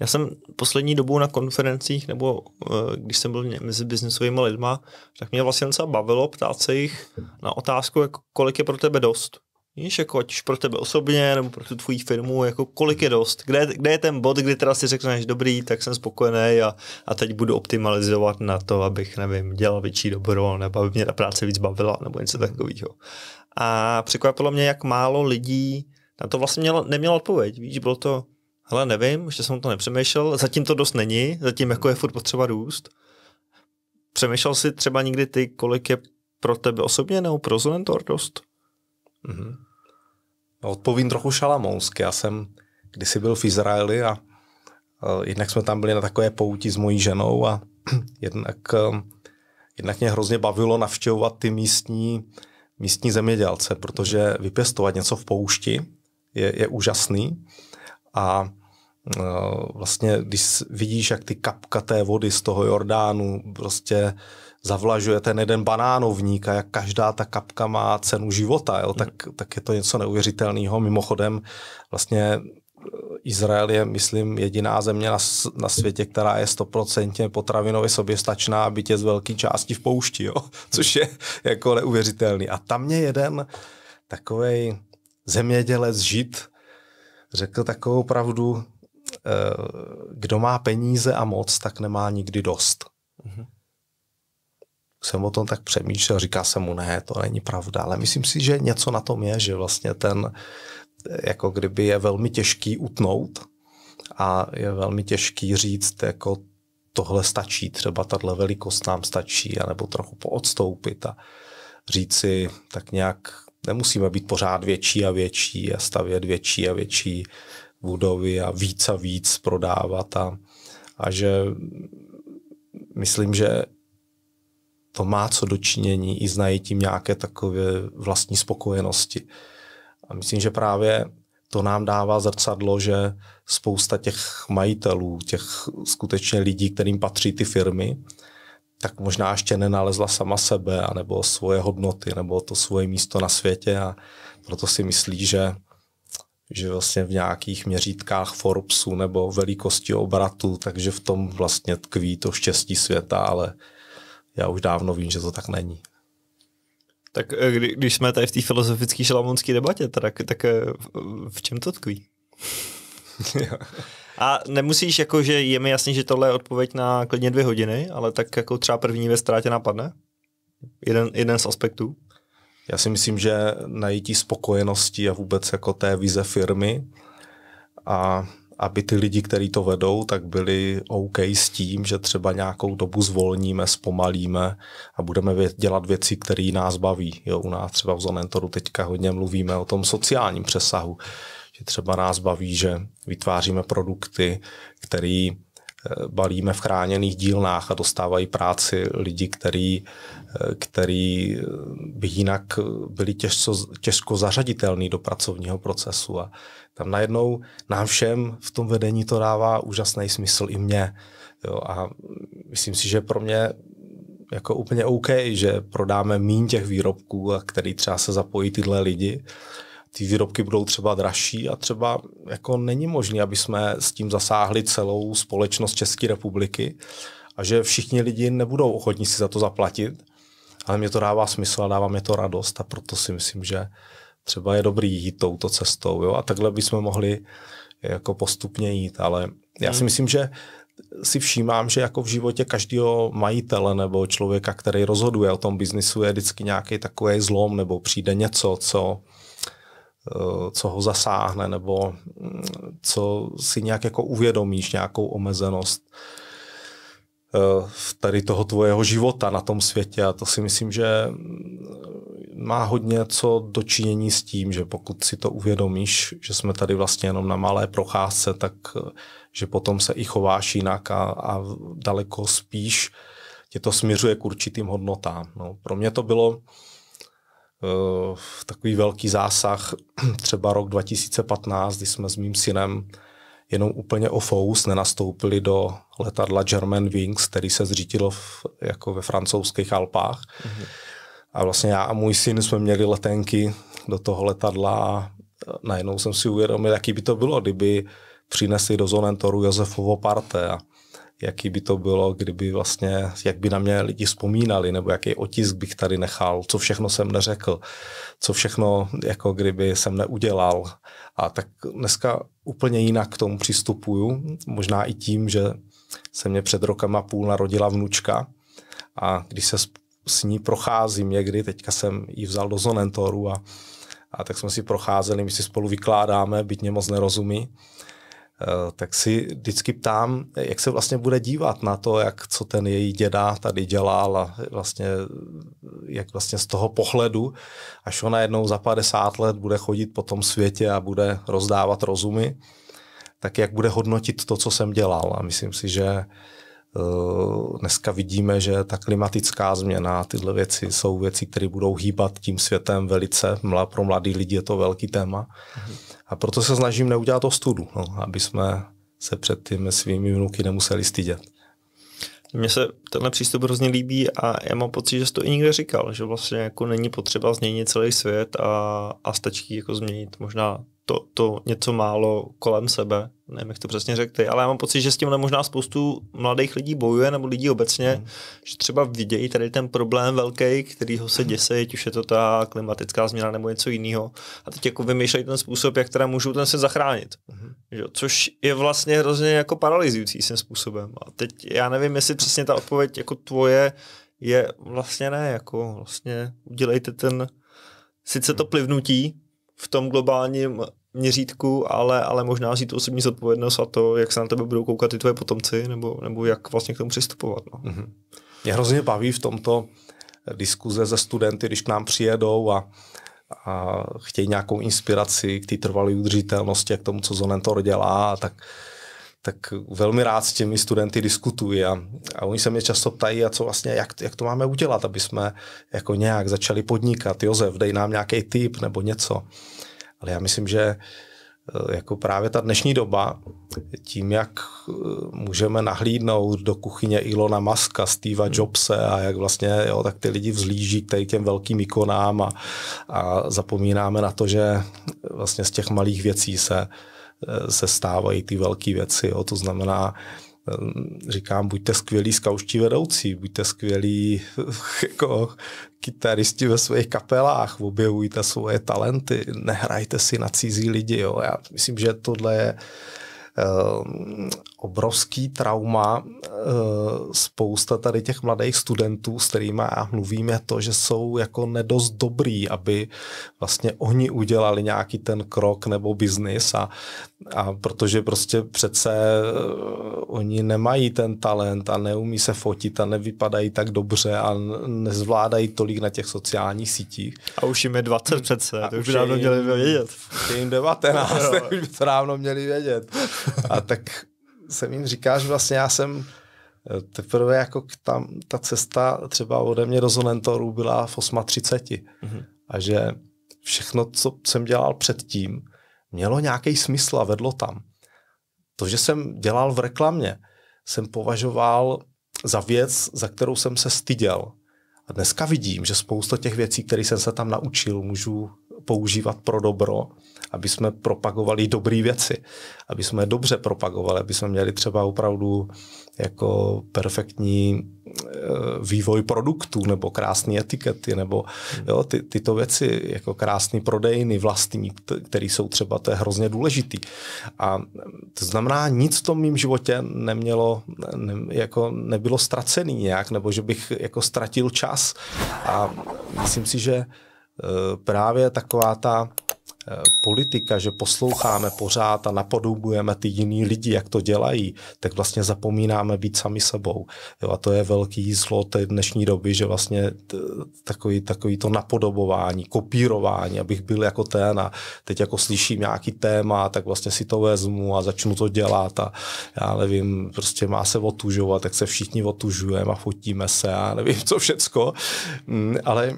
já jsem poslední dobou na konferencích, nebo eh, když jsem byl mezi biznisovými lidma, tak mě vlastně docela bavilo ptát se jich na otázku, jako kolik je pro tebe dost. Víš, jako ať už pro tebe osobně nebo pro tu tvoji firmu, jako kolik je dost? Kde, kde je ten bod, kdy teda si řekneš, dobrý, tak jsem spokojený a, a teď budu optimalizovat na to, abych, nevím, dělal větší dobro, nebo aby mě ta práce víc bavila, nebo něco takového. A překvapilo mě, jak málo lidí na to vlastně mělo, nemělo odpověď. Víš, bylo to, hele, nevím, ještě jsem to nepřemýšlel, zatím to dost není, zatím jako je furt potřeba růst. Přemýšlel jsi třeba někdy ty, kolik je pro tebe osobně nebo pro Zonentor dost? Mm-hmm. Odpovím trochu šalamounsky. Já jsem kdysi byl v Izraeli a e, jednak jsme tam byli na takové pouti s mojí ženou a jednak, e, jednak mě hrozně bavilo navštěvovat ty místní, místní zemědělce, protože vypěstovat něco v poušti je, je úžasný a e, vlastně, když vidíš, jak ty kapkaté vody z toho Jordánu prostě zavlažuje ten jeden banánovník a jak každá ta kapka má cenu života, jo, tak, mm. tak je to něco neuvěřitelného. Mimochodem vlastně eh, Izrael je, myslím, jediná země na, na světě, která je stoprocentně potravinově soběstačná, byť je z velké části v poušti, jo? což je jako neuvěřitelný. A tam mě jeden takový zemědělec žid řekl takovou pravdu, eh, kdo má peníze a moc, tak nemá nikdy dost. Mm-hmm jsem o tom tak přemýšlel, říká se mu, ne, to není pravda, ale myslím si, že něco na tom je, že vlastně ten, jako kdyby je velmi těžký utnout a je velmi těžký říct, jako tohle stačí, třeba tahle velikost nám stačí, anebo trochu poodstoupit a říct si tak nějak, nemusíme být pořád větší a větší a stavět větší a větší budovy a víc a víc prodávat a, a že myslím, že to má co dočinění i s najítím nějaké takové vlastní spokojenosti. A myslím, že právě to nám dává zrcadlo, že spousta těch majitelů, těch skutečně lidí, kterým patří ty firmy, tak možná ještě nenalezla sama sebe, nebo svoje hodnoty, nebo to svoje místo na světě a proto si myslí, že že vlastně v nějakých měřítkách Forbesu nebo velikosti obratu, takže v tom vlastně tkví to štěstí světa, ale já už dávno vím, že to tak není. Tak eh, kdy, když jsme tady v té filozofické šalamonské debatě, tak, tak eh, v čem to tkví? A nemusíš, jako, že je mi jasný, že tohle je odpověď na klidně dvě hodiny, ale tak jako třeba první věc, která tě napadne? Jeden, jeden z aspektů? Já si myslím, že najítí spokojenosti a vůbec jako té vize firmy a aby ty lidi, kteří to vedou, tak byli OK s tím, že třeba nějakou dobu zvolníme, zpomalíme a budeme dělat věci, které nás baví. Jo, u nás třeba v Zonentoru teďka hodně mluvíme o tom sociálním přesahu, že třeba nás baví, že vytváříme produkty, které eh, balíme v chráněných dílnách a dostávají práci lidi, kteří který eh, by jinak byly těžko, těžko zařaditelný do pracovního procesu. A tam najednou nám všem v tom vedení to dává úžasný smysl i mě. Jo, a myslím si, že pro mě jako úplně OK, že prodáme mín těch výrobků, a který třeba se zapojí tyhle lidi. Ty výrobky budou třeba dražší a třeba jako není možné, aby jsme s tím zasáhli celou společnost České republiky a že všichni lidi nebudou ochotní si za to zaplatit, ale mě to dává smysl a dává mi to radost a proto si myslím, že třeba je dobrý jít touto cestou. Jo? A takhle bychom mohli jako postupně jít, ale já si hmm. myslím, že si všímám, že jako v životě každého majitele nebo člověka, který rozhoduje o tom biznisu, je vždycky nějaký takový zlom nebo přijde něco, co, eh, co ho zasáhne nebo mm, co si nějak jako uvědomíš, nějakou omezenost. Eh, tady toho tvojeho života na tom světě a to si myslím, že mm, má hodně co dočinění s tím, že pokud si to uvědomíš, že jsme tady vlastně jenom na malé procházce, tak eh, že potom se i chováš jinak a, a daleko spíš tě to směřuje k určitým hodnotám. No, pro mě to bylo uh, takový velký zásah, třeba rok 2015, kdy jsme s mým synem jenom úplně o fous nenastoupili do letadla German Wings, který se zřítilo v, jako ve francouzských Alpách. Mm-hmm. A vlastně já a můj syn jsme měli letenky do toho letadla a e, najednou jsem si uvědomil, jaký by to bylo, kdyby přinesli do Zonentoru Josefovo parte a jaký by to bylo, kdyby vlastně, jak by na mě lidi vzpomínali, nebo jaký otisk bych tady nechal, co všechno jsem neřekl, co všechno, jako kdyby jsem neudělal. A tak dneska úplně jinak k tomu přistupuju, možná i tím, že se mě před rokem a půl narodila vnučka a když se s ní procházím někdy, teďka jsem ji vzal do Zonentoru a, a tak jsme si procházeli, my si spolu vykládáme, byť mě moc nerozumí, Eh, tak si vždycky ptám, jak se vlastně bude dívat na to, jak co ten její děda tady dělal a vlastně, jak vlastně z toho pohledu, až ona jednou za 50 let bude chodit po tom světě a bude rozdávat rozumy, tak jak bude hodnotit to, co jsem dělal. A myslím si, že Eh, dneska vidíme, že ta klimatická změna, tyhle věci jsou věci, které budou hýbat tím světem velice. Pro mladý lidi je to velký téma. A proto se snažím neudělat o studu, no, aby jsme se před těmi svými vnuky nemuseli stydět. Mně se tenhle přístup hrozně líbí a já mám pocit, že jsi to i někde říkal, že vlastně jako není potřeba změnit celý svět a, a stačí jako změnit možná to, to něco málo kolem sebe. Nevím, jak to přesně řekli, ale já mám pocit, že s tím možná spoustu mladých lidí bojuje, nebo lidí obecně, hmm. že třeba vidějí tady ten problém velký, ho se hmm. děsí, ať už je to ta klimatická změna nebo něco jiného. A teď jako vymýšlejí ten způsob, jak teda můžou ten se zachránit. Hmm. Že? Což je vlastně hrozně jako paralyzující svým způsobem. A teď já nevím, jestli přesně ta odpověď jako tvoje je vlastně ne, jako vlastně udělejte ten sice to hmm. plivnutí, v tom globálním měřítku, ale, ale možná tu osobní zodpovědnost a to, jak se na tebe budou koukat i tvoje potomci, nebo, nebo jak vlastně k tomu přistupovat. No. Mm-hmm. Mě hrozně baví v tomto eh, diskuze ze studenty, když k nám přijedou a, a chtějí nějakou inspiraci k té trvalé udržitelnosti, k tomu, co Zonentor dělá, tak, tak velmi rád s těmi studenty diskutuji a, a oni se mě často ptají, a co vlastně, jak, jak to máme udělat, aby jsme jako nějak začali podnikat. Jozef, dej nám nějaký tip nebo něco. Ale já myslím, že eh, jako právě ta dnešní doba, tím, jak eh, můžeme nahlídnout do kuchyně Ilona Maska, Steva hmm. Jobse a jak vlastně jo, tak ty lidi vzlíží k těm velkým ikonám a, a zapomínáme na to, že vlastně z těch malých věcí se, eh, se stávají ty velké věci. Jo. To znamená, Ehm, říkám, buďte skvělí skauští vedoucí, buďte skvělí jako kytaristi ve svých kapelách, objevujte svoje talenty, nehrajte si na cizí lidi. Jo. Já myslím, že tohle je ehm, obrovský trauma. Eh, spousta tady těch mladých studentů, s kterými já mluvím, je to, že jsou jako nedost dobrý, aby vlastně oni udělali nějaký ten krok nebo biznis a a protože prostě přece eh, oni nemají ten talent a neumí se fotit a nevypadají tak dobře a nezvládají tolik na těch sociálních sítích. A už jim je 20 přece, a to už by dávno jim, měli vědět. Je jim 19, no, už by to dávno měli vědět. A tak se jim říká, že vlastně já jsem eh, teprve jako tam ta cesta třeba ode mě do Zonentoru byla v 8.30. Mm-hmm. A že všechno, co jsem dělal předtím, mělo nějaký smysl a vedlo tam. To, že jsem dělal v reklamě, jsem považoval za věc, za kterou jsem se styděl. A dneska vidím, že spousta těch věcí, které jsem se tam naučil, můžu používat pro dobro, aby jsme propagovali dobré věci, aby jsme je dobře propagovali, aby jsme měli třeba opravdu jako perfektní Eh, vývoj produktů nebo krásné etikety nebo jo, ty, tyto věci, jako krásný prodejny vlastní, které jsou třeba, to je hrozně důležitý. A to znamená, nic v tom mým životě nemělo, ne, jako nebylo ztracený nějak, nebo že bych jako ztratil čas. A myslím si, že eh, právě taková ta politika, že posloucháme pořád a napodobujeme ty jiný lidi, jak to dělají, tak vlastně zapomínáme být sami sebou. Jo, a to je velký zlo té dnešní doby, že vlastně takový, takový to napodobování, kopírování, abych byl jako ten a teď jako slyším nějaký téma, tak vlastně si to vezmu a začnu to dělat a já nevím, prostě má se otužovat, tak se všichni otužujeme a fotíme se a nevím, co všecko, mm, ale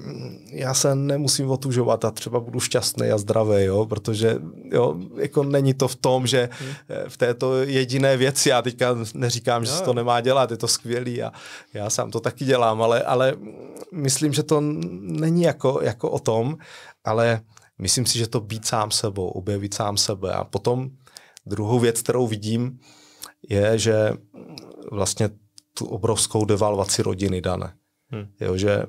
já se nemusím otužovat a třeba budu šťastný a zdravý jo, protože jo, jako není to v tom, že hmm. eh, v této jediné věci, já teďka neříkám, že se to nemá dělat, je to skvělý a já sám to taky dělám, ale, ale myslím, že to není jako, jako o tom, ale myslím si, že to být sám sebou, objevit sám sebe a potom druhou věc, kterou vidím, je, že vlastně tu obrovskou devalvaci rodiny dané. Hmm. Jo, že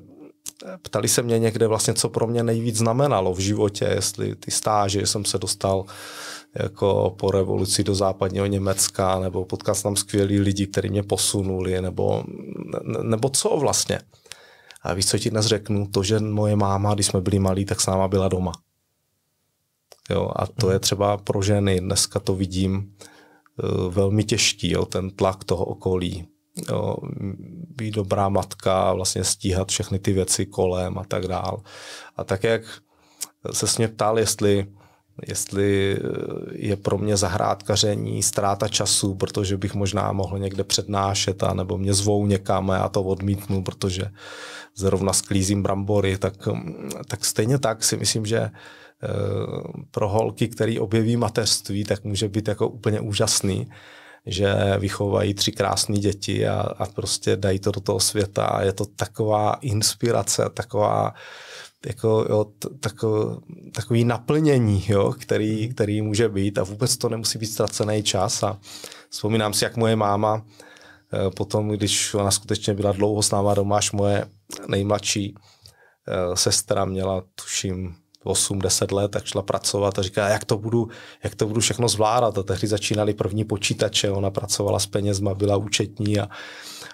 ptali se mě někde vlastně, co pro mě nejvíc znamenalo v životě, jestli ty stáže, jsem se dostal jako po revoluci do západního Německa, nebo potkal jsem tam skvělý lidi, kteří mě posunuli, nebo, ne, nebo co vlastně. A víš, co ti dnes řeknu? To, že moje máma, když jsme byli malí, tak s náma byla doma. Jo, a to je mhm. třeba pro ženy, dneska to vidím, e, velmi těžký, jo, ten tlak toho okolí být dobrá matka, vlastně stíhat všechny ty věci kolem a tak dál. A tak jak se s mě ptal, jestli jestli eh, je pro mě zahrádkaření ztráta času, protože bych možná mohl někde přednášet a nebo mě zvou někam a já to odmítnu, protože zrovna sklízím brambory, tak, mm, tak stejně tak si myslím, že eh, pro holky, který objeví mateřství, tak může být jako úplně úžasný že vychovají tři krásné děti a, a prostě dají to do toho světa a je to taková inspirace, taková jako, jo, tako, takový naplnění, jo, který, který může být a vůbec to nemusí být ztracený čas a vzpomínám si, jak moje máma e, potom, když ona skutečně byla dlouho s náma doma, až moje nejmladší e, sestra měla, tuším, 8-10 let, tak šla pracovat a říká, jak to budu, jak to budu všechno zvládat. A tehdy začínali první počítače, ona pracovala s penězma, byla účetní a,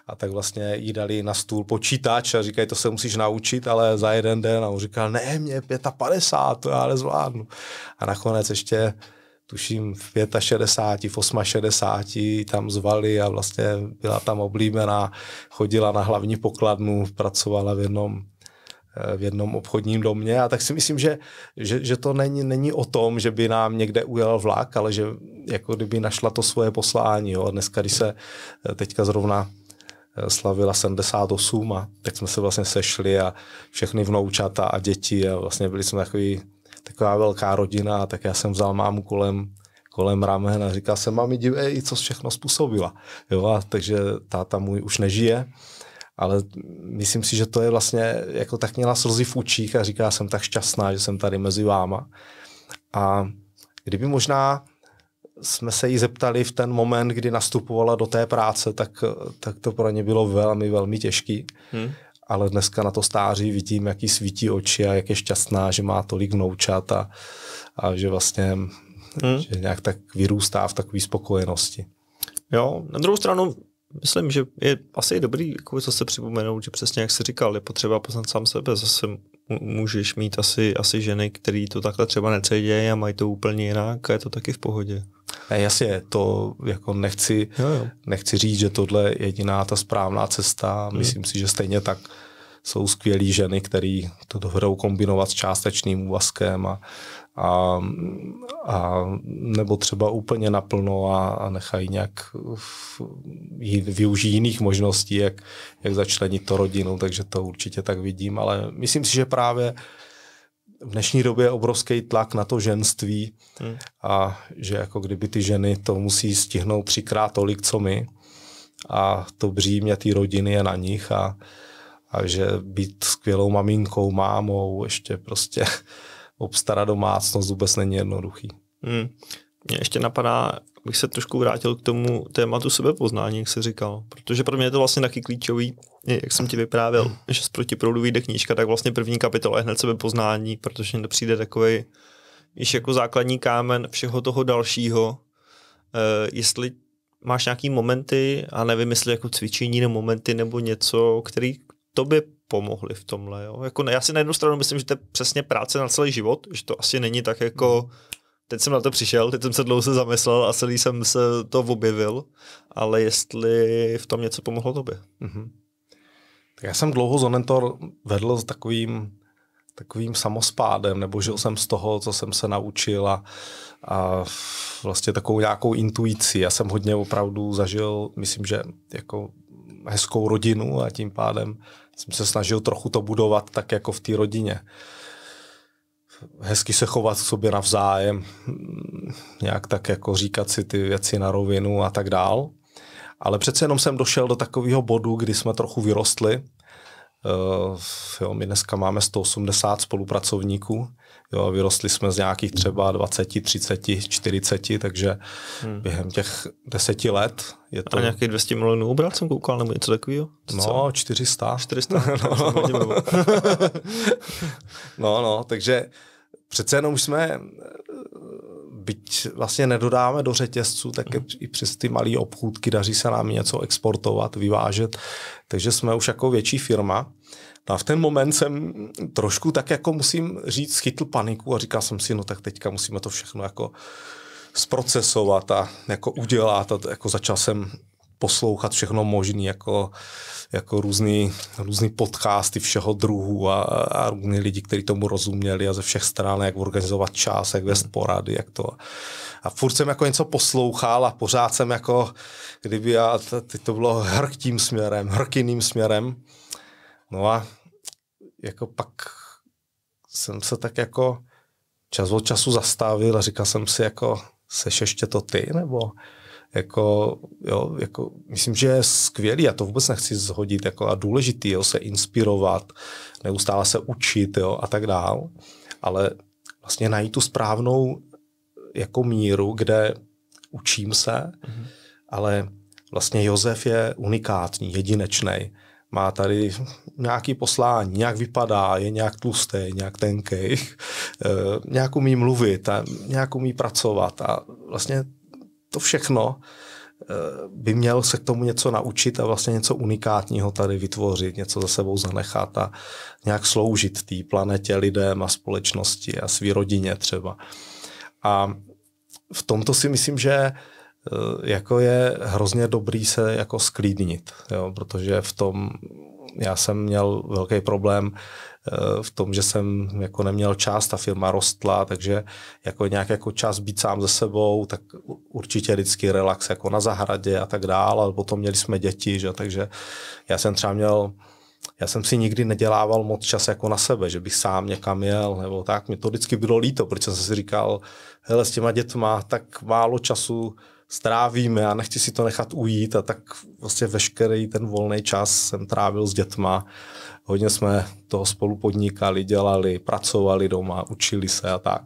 a tak vlastně jí dali na stůl počítač a říkají, to se musíš naučit, ale za jeden den. A on říkal, ne, mě 55, to já nezvládnu. A nakonec ještě tuším v 65, v 68 tam zvali a vlastně byla tam oblíbená, chodila na hlavní pokladnu, pracovala v jednom Eh, v jednom obchodním domě a tak si myslím, že, že, že to není, není o tom, že by nám někde ujel vlak, ale že jako kdyby našla to svoje poslání. Jo. A dneska, když se eh, teďka zrovna eh, slavila 78 a tak jsme se vlastně sešli a všechny vnoučata a děti a vlastně byli jsme takový, taková velká rodina a tak já jsem vzal mámu kolem kolem ramen a říkal jsem, mami, dívej, co všechno způsobila. Jo, a takže táta můj už nežije, ale myslím si, že to je vlastně, jako tak měla slzy v učích a říká, jsem tak šťastná, že jsem tady mezi váma. A kdyby možná jsme se jí zeptali v ten moment, kdy nastupovala do té práce, tak, tak to pro ně bylo velmi, velmi těžký. Hmm. Ale dneska na to stáří vidím, jaký svítí oči a jak je šťastná, že má tolik noučat a, a že vlastně hmm. že nějak tak vyrůstá v takové spokojenosti. Jo, na druhou stranu myslím, že je asi dobrý jako zase připomenout, že přesně jak jsi říkal, je potřeba poznat sám sebe. Zase můžeš mít asi, asi ženy, které to takhle třeba necedějí a mají to úplně jinak a je to taky v pohodě. Ne, jasně, to jako nechci, jo, jo. nechci říct, že tohle je jediná ta správná cesta. Mhm. Myslím hmm. si, že stejně tak jsou skvělé ženy, které to dohrou kombinovat s částečným úvazkem a a, a nebo třeba úplně naplno a, a nechají nějak využít jiných možností, jak, jak začlenit to rodinu, takže to určitě tak vidím, ale myslím si, že právě v dnešní době je obrovský tlak na to ženství hmm. a že jako kdyby ty ženy to musí stihnout třikrát tolik, co my a to břímě té rodiny je na nich a, a že být skvělou maminkou, mámou, ještě prostě obstarat domácnost vůbec není jednoduchý. Hmm. Mě ještě napadá, bych se trošku vrátil k tomu tématu sebepoznání, jak jsi říkal. Protože pro mě je to vlastně taky klíčový, jak jsem ti vyprávěl, že z protiproudu vyjde knížka, tak vlastně první kapitola je hned sebepoznání, protože mi přijde takový již jako základní kámen všeho toho dalšího. E, jestli máš nějaký momenty, a nevím, jestli jako cvičení nebo momenty nebo něco, který tobě pomohli v tomhle. Jo? Jako ne, já si na jednu stranu myslím, že to je přesně práce na celý život, že to asi není tak jako hmm. teď jsem na to přišel, teď jsem se dlouho se zamyslel a celý jsem se to objevil, ale jestli v tom něco pomohlo tobě. Mm-hmm. Tak já jsem dlouho Zonentor vedl s takovým takovým samospádem, nebo žil jsem z toho, co jsem se naučil a, a vlastně takovou nějakou intuici. Já jsem hodně opravdu zažil, myslím, že jako hezkou rodinu a tím pádem jsem se snažil trochu to budovat tak jako v té rodině. Hezky se chovat k sobě navzájem, nějak tak jako říkat si ty věci na rovinu a tak dál. Ale přece jenom jsem došel do takového bodu, kdy jsme trochu vyrostli. Uh, jo, my dneska máme 180 spolupracovníků Jo, vyrostli jsme z nějakých třeba 20, 30, 40, takže hmm. během těch deseti let je to... A nějaký 200 milionů obrat jsem koukal, nebo něco takového? No, 400. 400? no, no. no, no, takže přece jenom jsme, byť vlastně nedodáme do řetězců, tak hmm. i přes ty malé obchůdky daří se nám něco exportovat, vyvážet, takže jsme už jako větší firma. No a v ten moment jsem trošku tak jako musím říct, chytl paniku a říkal jsem si, no tak teďka musíme to všechno jako zprocesovat a jako udělat a jako začal jsem poslouchat všechno možný, jako, jako různý, různý podcasty všeho druhu a, a různý lidi, kteří tomu rozuměli a ze všech stran, jak organizovat čas, jak vést hmm. porady, jak to. A furt jsem jako něco poslouchal a pořád jsem jako, kdyby já, to bylo hrk tím směrem, hrk jiným směrem. No a jako pak jsem se tak jako čas od času zastavil a říkal jsem si jako, seš ještě to ty, nebo jako, jo, jako, myslím, že je skvělý, a to vůbec nechci zhodit, jako a důležitý, jo, se inspirovat, neustále se učit, jo, a tak dál, ale vlastně najít tu správnou jako míru, kde učím se, mm-hmm. ale vlastně Josef je unikátní, jedinečný má tady nějaký poslání, nějak vypadá, je nějak tlustý, nějak tenký, eh, nějak umí mluvit a nějak umí pracovat a vlastně to všechno eh, by měl se k tomu něco naučit a vlastně něco unikátního tady vytvořit, něco za sebou zanechat a nějak sloužit té planetě, lidem a společnosti a své rodině třeba. A v tomto si myslím, že Eh, jako je hrozně dobrý se jako sklídnit, jo, protože v tom já jsem měl velký problém eh, v tom, že jsem jako neměl čas, ta firma rostla, takže jako nějak jako čas být sám ze sebou, tak určitě vždycky relax jako na zahradě a tak dál, ale potom měli jsme děti, že, takže já jsem třeba měl já jsem si nikdy nedělával moc čas jako na sebe, že bych sám někam jel, nebo tak. Mě to vždycky bylo líto, protože jsem si říkal, hele, s těma dětma tak málo času strávíme a nechci si to nechat ujít a tak vlastně veškerý ten volný čas jsem trávil s dětma. Hodně jsme toho spolu podnikali, dělali, pracovali doma, učili se a tak.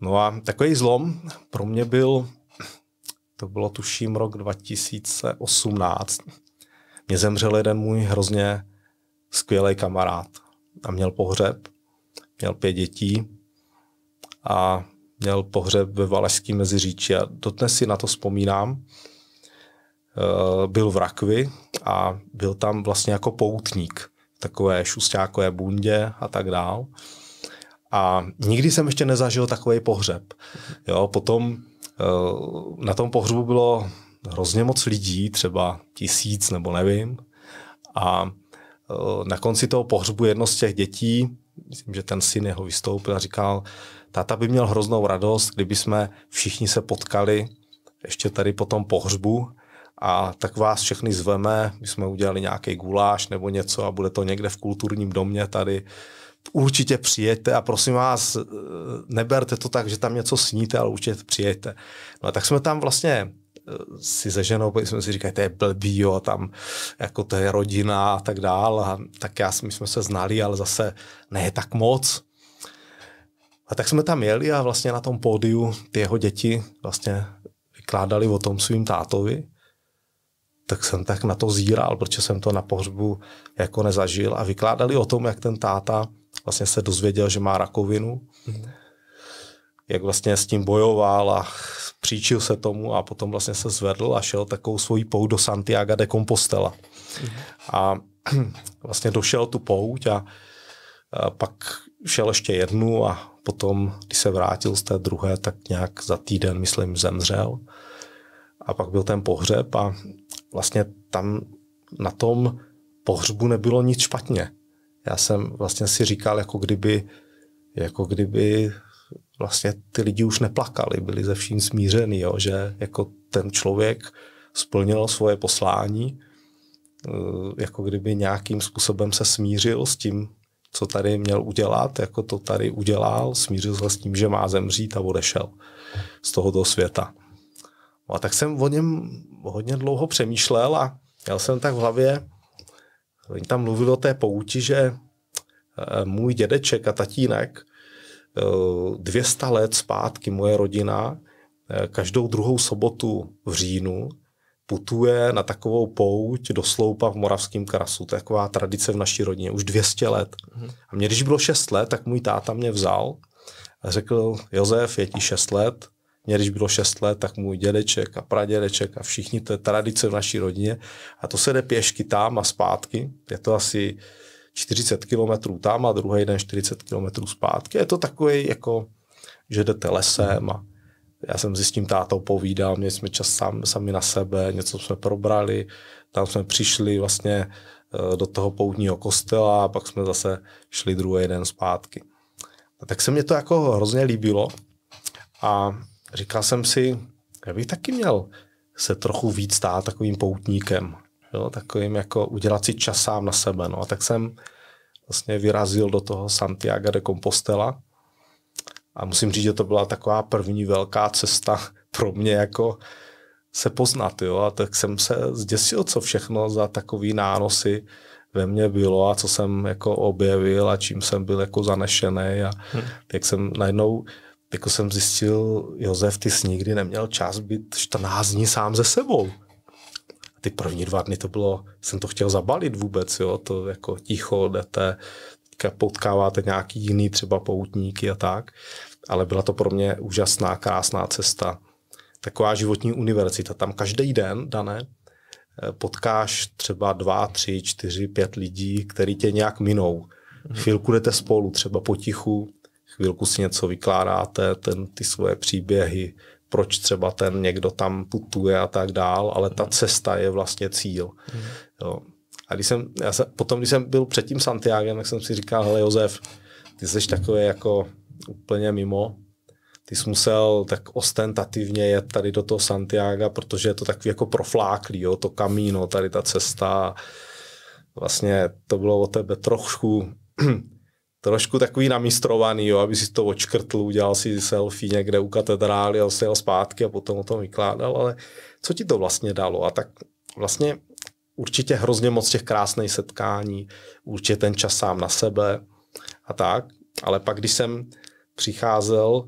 No a takový zlom pro mě byl, to bylo tuším rok 2018, mě zemřel jeden můj hrozně skvělý kamarád a měl pohřeb, měl pět dětí a měl pohřeb ve Valašském meziříči a dodnes si na to vzpomínám. Eh, byl v Rakvi a byl tam vlastně jako poutník, takové šustákové bundě a tak dál. A nikdy jsem ještě nezažil takový pohřeb. Jo, potom eh, na tom pohřbu bylo hrozně moc lidí, třeba tisíc nebo nevím. A eh, na konci toho pohřbu jedno z těch dětí, myslím, že ten syn jeho vystoupil a říkal, Táta by měl hroznou radost, kdyby jsme všichni se potkali ještě tady po tom pohřbu a tak vás všechny zveme, my jsme udělali nějaký guláš nebo něco a bude to někde v kulturním domě tady. Určitě přijďte a prosím vás, eh, neberte to tak, že tam něco sníte, ale určitě přijďte. No a tak jsme tam vlastně eh, si se ženou, jsme si říkali, to je blbý, jo, tam jako to je rodina a tak dál. A tak já, my jsme se znali, ale zase ne tak moc. A tak jsme tam jeli a vlastně na tom pódiu ty jeho děti vlastně vykládali o tom svým tátovi. Tak jsem tak na to zíral, protože jsem to na pohřbu jako nezažil a vykládali o tom, jak ten táta vlastně se dozvěděl, že má rakovinu. Mm. Jak vlastně s tím bojoval a příčil se tomu a potom vlastně se zvedl a šel takovou svojí pout do Santiago de Compostela. Mm. A vlastně došel tu pouť a, a pak šel ještě jednu a potom, když se vrátil z té druhé, tak nějak za týden, myslím, zemřel. A pak byl ten pohřeb a vlastně tam na tom pohřbu nebylo nic špatně. Já jsem vlastně si říkal, jako kdyby, jako kdyby vlastně ty lidi už neplakali, byli ze vším smířený, jo, že jako ten člověk splnil svoje poslání, e, jako kdyby nějakým způsobem se smířil s tím, co tady měl udělat, jako to tady udělal, smířil se s tím, že má zemřít a odešel z tohoto světa. No a tak jsem o něm hodně dlouho přemýšlel a měl jsem tak v hlavě, oni tam mluvili o té pouti, že eh, můj dědeček a tatínek 200 eh, let zpátky moje rodina eh, každou druhou sobotu v říjnu putuje na takovou pouť do sloupa v Moravském krasu. To je taková tradice v naší rodině, už 200 let. Mhm. A mě, když bylo 6 let, tak můj táta mě vzal a řekl, Josef, je ti 6 let, mě, když bylo 6 let, tak můj dědeček a pradědeček a všichni, to je tradice v naší rodině. A to se jde pěšky tam a zpátky. Je to asi 40 kilometrů tam a druhý den 40 kilometrů zpátky. Je to takový jako, že jdete lesem a já jsem si s tím tátou povídal, měli jsme čas sám, sami na sebe, něco jsme probrali, tam jsme přišli vlastně eh, do toho poutního kostela a pak jsme zase šli druhý den zpátky. A tak se mě to jako hrozně líbilo a říkal jsem si, já bych taky měl se trochu víc stát takovým poutníkem, jo, takovým jako udělat si čas sám na sebe. No. A tak jsem vlastně vyrazil do toho Santiago de Compostela, a musím říct, že to byla taková první velká cesta pro mě jako se poznat, jo, a tak jsem se zděsil, co všechno za takový nánosy ve mně bylo a co jsem jako objevil a čím jsem byl jako zanešený a hmm. jak jsem najednou, jako jsem zjistil, Josef, ty jsi nikdy neměl čas být 14 dní sám ze sebou. A ty první dva dny to bylo, jsem to chtěl zabalit vůbec, jo, to jako ticho, jdete, potkáváte nějaký jiný třeba poutníky a tak, ale byla to pro mě úžasná, krásná cesta. Taková životní univerzita. Tam každý den, dané, eh, potkáš třeba dva, tři, čtyři, pět lidí, který tě nějak minou. Mhm. Chvilku jdete spolu, třeba potichu, chvilku si něco vykládáte, ten, ty svoje příběhy, proč třeba ten někdo tam putuje a tak dál, ale ta mhm. cesta je vlastně cíl. Mhm. Jo. A když jsem, já jsem, potom, když jsem byl před tím Santiagem, tak jsem si říkal, hele Josef, ty jsi takový jako úplně mimo, ty jsi musel tak ostentativně jet tady do toho Santiaga, protože je to takový jako profláklý, jo, to kamíno, tady ta cesta. Vlastně to bylo o tebe trošku, trošku takový namístrovaný, jo, aby si to očkrtl, udělal si selfie někde u katedrály a jel zpátky a potom o tom vykládal, ale co ti to vlastně dalo? A tak vlastně určitě hrozně moc těch krásných setkání, určitě ten čas sám na sebe a tak. Ale pak, když jsem přicházel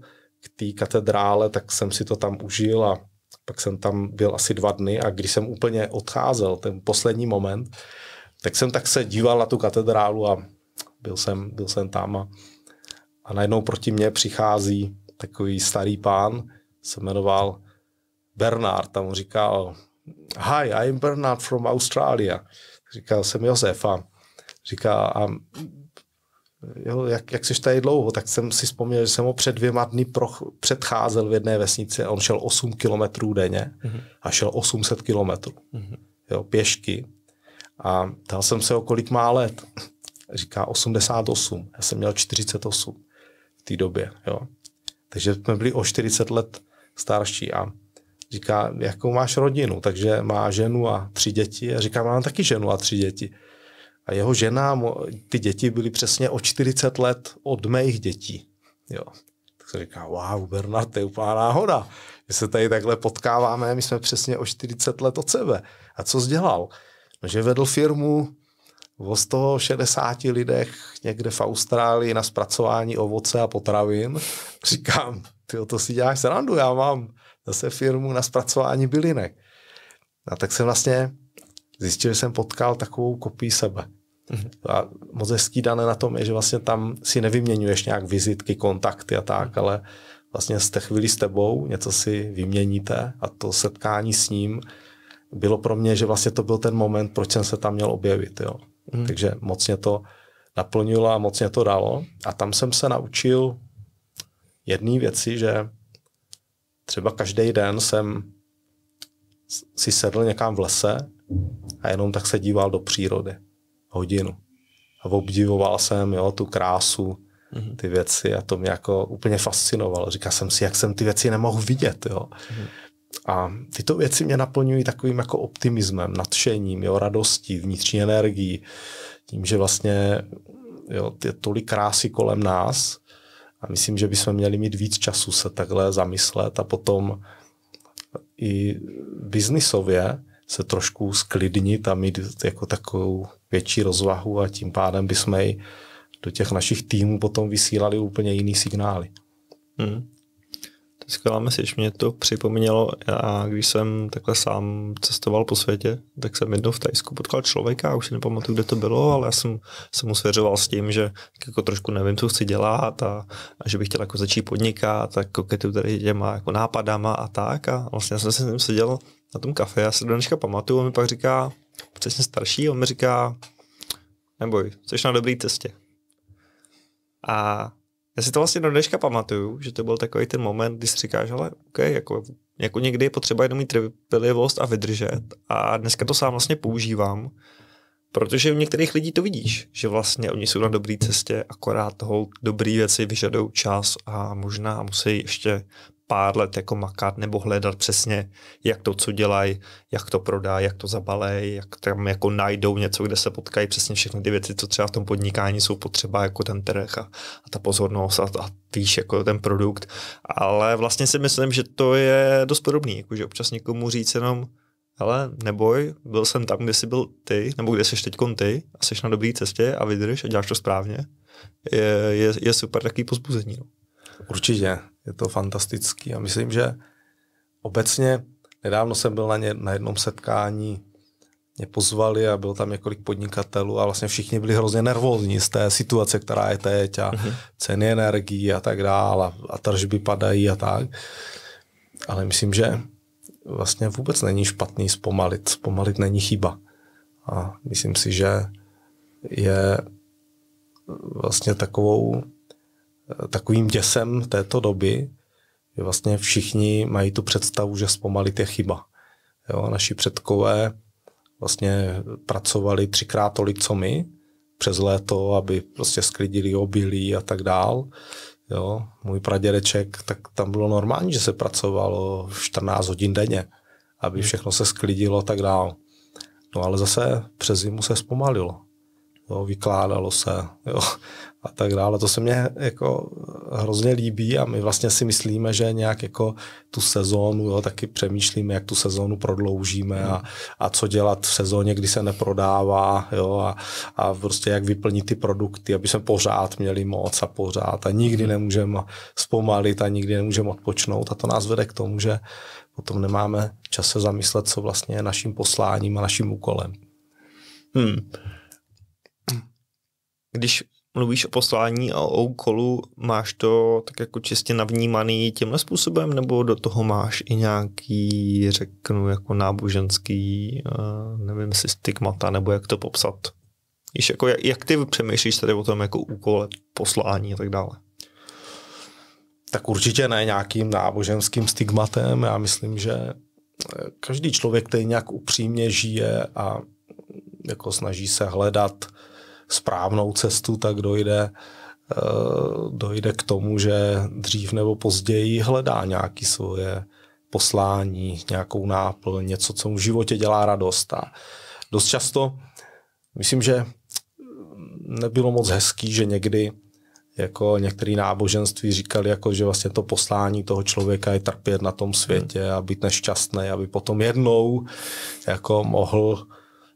k té katedrále, tak jsem si to tam užil a pak jsem tam byl asi dva dny a když jsem úplně odcházel, ten poslední moment, tak jsem tak se díval na tu katedrálu a byl jsem, byl jsem tam a, a najednou proti mně přichází takový starý pán, se jmenoval Bernard, tam mu říkal hi, I'm Bernard from Australia. Říkal jsem Josef a říká, a jo, jak, jak jsi tady dlouho, tak jsem si vzpomněl, že jsem ho před dvěma dny proch, předcházel v jedné vesnici a on šel 8 kilometrů denně mm-hmm. a šel 800 kilometrů. Mm-hmm. Jo, pěšky. A ptal jsem se, o kolik má let. Říká 88. Já jsem měl 48 v té době. Jo. Takže jsme byli o 40 let starší a říká, jakou máš rodinu, takže má ženu a tři děti a říká, mám taky ženu a tři děti. A jeho žena, ty děti byly přesně o 40 let od mých dětí. Jo. Tak se říká, wow, Bernard, to je úplná náhoda. My se tady takhle potkáváme, my jsme přesně o 40 let od sebe. A co jsi dělal? No, že vedl firmu o 160 lidech někde v Austrálii na zpracování ovoce a potravin. Říkám, ty to si děláš srandu, já mám zase firmu na zpracování bylinek. A tak jsem vlastně zjistil, že jsem potkal takovou kopii sebe. Mhm. A moc hezký dané na tom je, že vlastně tam si nevyměňuješ nějak vizitky, kontakty a tak, mhm. ale vlastně z té chvíli s tebou, něco si vyměníte a to setkání s ním bylo pro mě, že vlastně to byl ten moment, proč jsem se tam měl objevit. Jo. Mm. Takže moc mě to naplnilo a moc mě to dalo. A tam jsem se naučil jedné věci, že třeba každý den jsem si sedl někam v lese a jenom tak se díval do přírody hodinu. A obdivoval jsem jo, tu krásu, mhm. ty věci a to mě jako úplně fascinovalo. Říkal jsem si, jak jsem ty věci nemohl vidět. Jo. Mhm. A tyto věci mě naplňují takovým jako optimismem, nadšením, jo, radostí, vnitřní energií, tím, že vlastně jo, je tolik krásy kolem nás a myslím, že bychom měli mít víc času se takhle zamyslet a potom i biznisově se trošku sklidnit a mít jako takovou větší rozvahu a tím pádem bychom i do těch našich týmů potom vysílali úplně jiný signály. Hmm. Skvělá message, mě to připomnělo, a když jsem takhle sám cestoval po světě, tak jsem jednou v Tajsku potkal člověka, už si nepamatuju, kde to bylo, ale já jsem se mu svěřoval s tím, že jako trošku nevím, co chci dělat a, a že bych chtěl jako začít podnikat, tak koketu tady těma jako nápadama a tak a vlastně jsem se s ním seděl na tom kafe, já se do dneška pamatuju, on mi pak říká, přesně starší, on mi říká, neboj, jsi na dobré cestě. A já si to vlastně do dneška pamatuju, že to byl takový ten moment, kdy si říkáš, ale OK, jako, jako někdy je potřeba jenom mít trpělivost a vydržet. A dneska to sám vlastně používám, protože u některých lidí to vidíš, že vlastně oni jsou na dobré cestě, akorát toho dobrý věci vyžadují čas a možná musí ještě pár let jako makat nebo hledat přesně, jak to, co dělají, jak to prodá, jak to zabalej, jak tam jako najdou něco, kde se potkají přesně všechny ty věci, co třeba v tom podnikání jsou potřeba, jako ten trh a, a ta pozornost a, a víš, jako ten produkt. Ale vlastně si myslím, že to je dost podobný, jako že občas někomu říct jenom, ale neboj, byl jsem tam, kde jsi byl ty, nebo kde jsi teď ty a jsi na dobré cestě a vydrž a děláš to správně, je, je, je super takový pozbuzení. No. Určitě je to fantastický. A myslím, že obecně, nedávno jsem byl na, ně, na jednom setkání, mě pozvali a bylo tam několik podnikatelů a vlastně všichni byli hrozně nervózní z té situace, která je teď a mm ceny energií a tak dále a, a tržby padají a tak. Ale myslím, že vlastně vůbec není špatný zpomalit. Zpomalit není chyba. A myslím si, že je vlastně takovou takovým děsem této doby, že vlastně všichni mají tu představu, že zpomalit je chyba. Jo, naši předkové vlastně pracovali třikrát tolik, co my, přes léto, aby prostě sklidili obilí a tak dál. Jo, můj pradědeček, tak tam bylo normální, že se pracovalo 14 hodin denně, aby hmm. všechno se sklidilo a tak dál. No ale zase přes zimu se zpomalilo. Jo, vykládalo se, jo, a tak dále. To se mně jako hrozně líbí a my vlastně si myslíme, že nějak jako tu sezónu, jo, taky přemýšlíme, jak tu sezónu prodloužíme a, a co dělat v sezóně, kdy se neprodává jo, a, a prostě jak vyplnit ty produkty, aby jsme pořád měli moc a pořád a nikdy hmm. nemůžeme zpomalit a nikdy nemůžeme odpočnout a to nás vede k tomu, že potom nemáme čas se zamyslet, co vlastně je naším posláním a naším úkolem. Hmm. Když mluvíš o poslání a o úkolu, máš to tak jako čistě navnímaný tímhle způsobem, nebo do toho máš i nějaký, řeknu, jako náboženský, eh, nevím, si stigmata, nebo jak to popsat? Víš, jako, jak, jak ty přemýšlíš tady o tom jako úkole, poslání a tak dále? Tak určitě ne nějakým náboženským stigmatem. Já myslím, že eh, každý člověk, který nějak upřímně žije a jako snaží se hledat správnou cestu, tak dojde, eh, dojde k tomu, že dřív nebo později hledá nějaké svoje poslání, nějakou náplň, něco, co mu v životě dělá radost. A dost často, myslím, že nebylo moc hezký, že někdy jako některé náboženství říkali, jako, že vlastně to poslání toho člověka je trpět na tom světě hmm. a být nešťastný, aby potom jednou jako mohl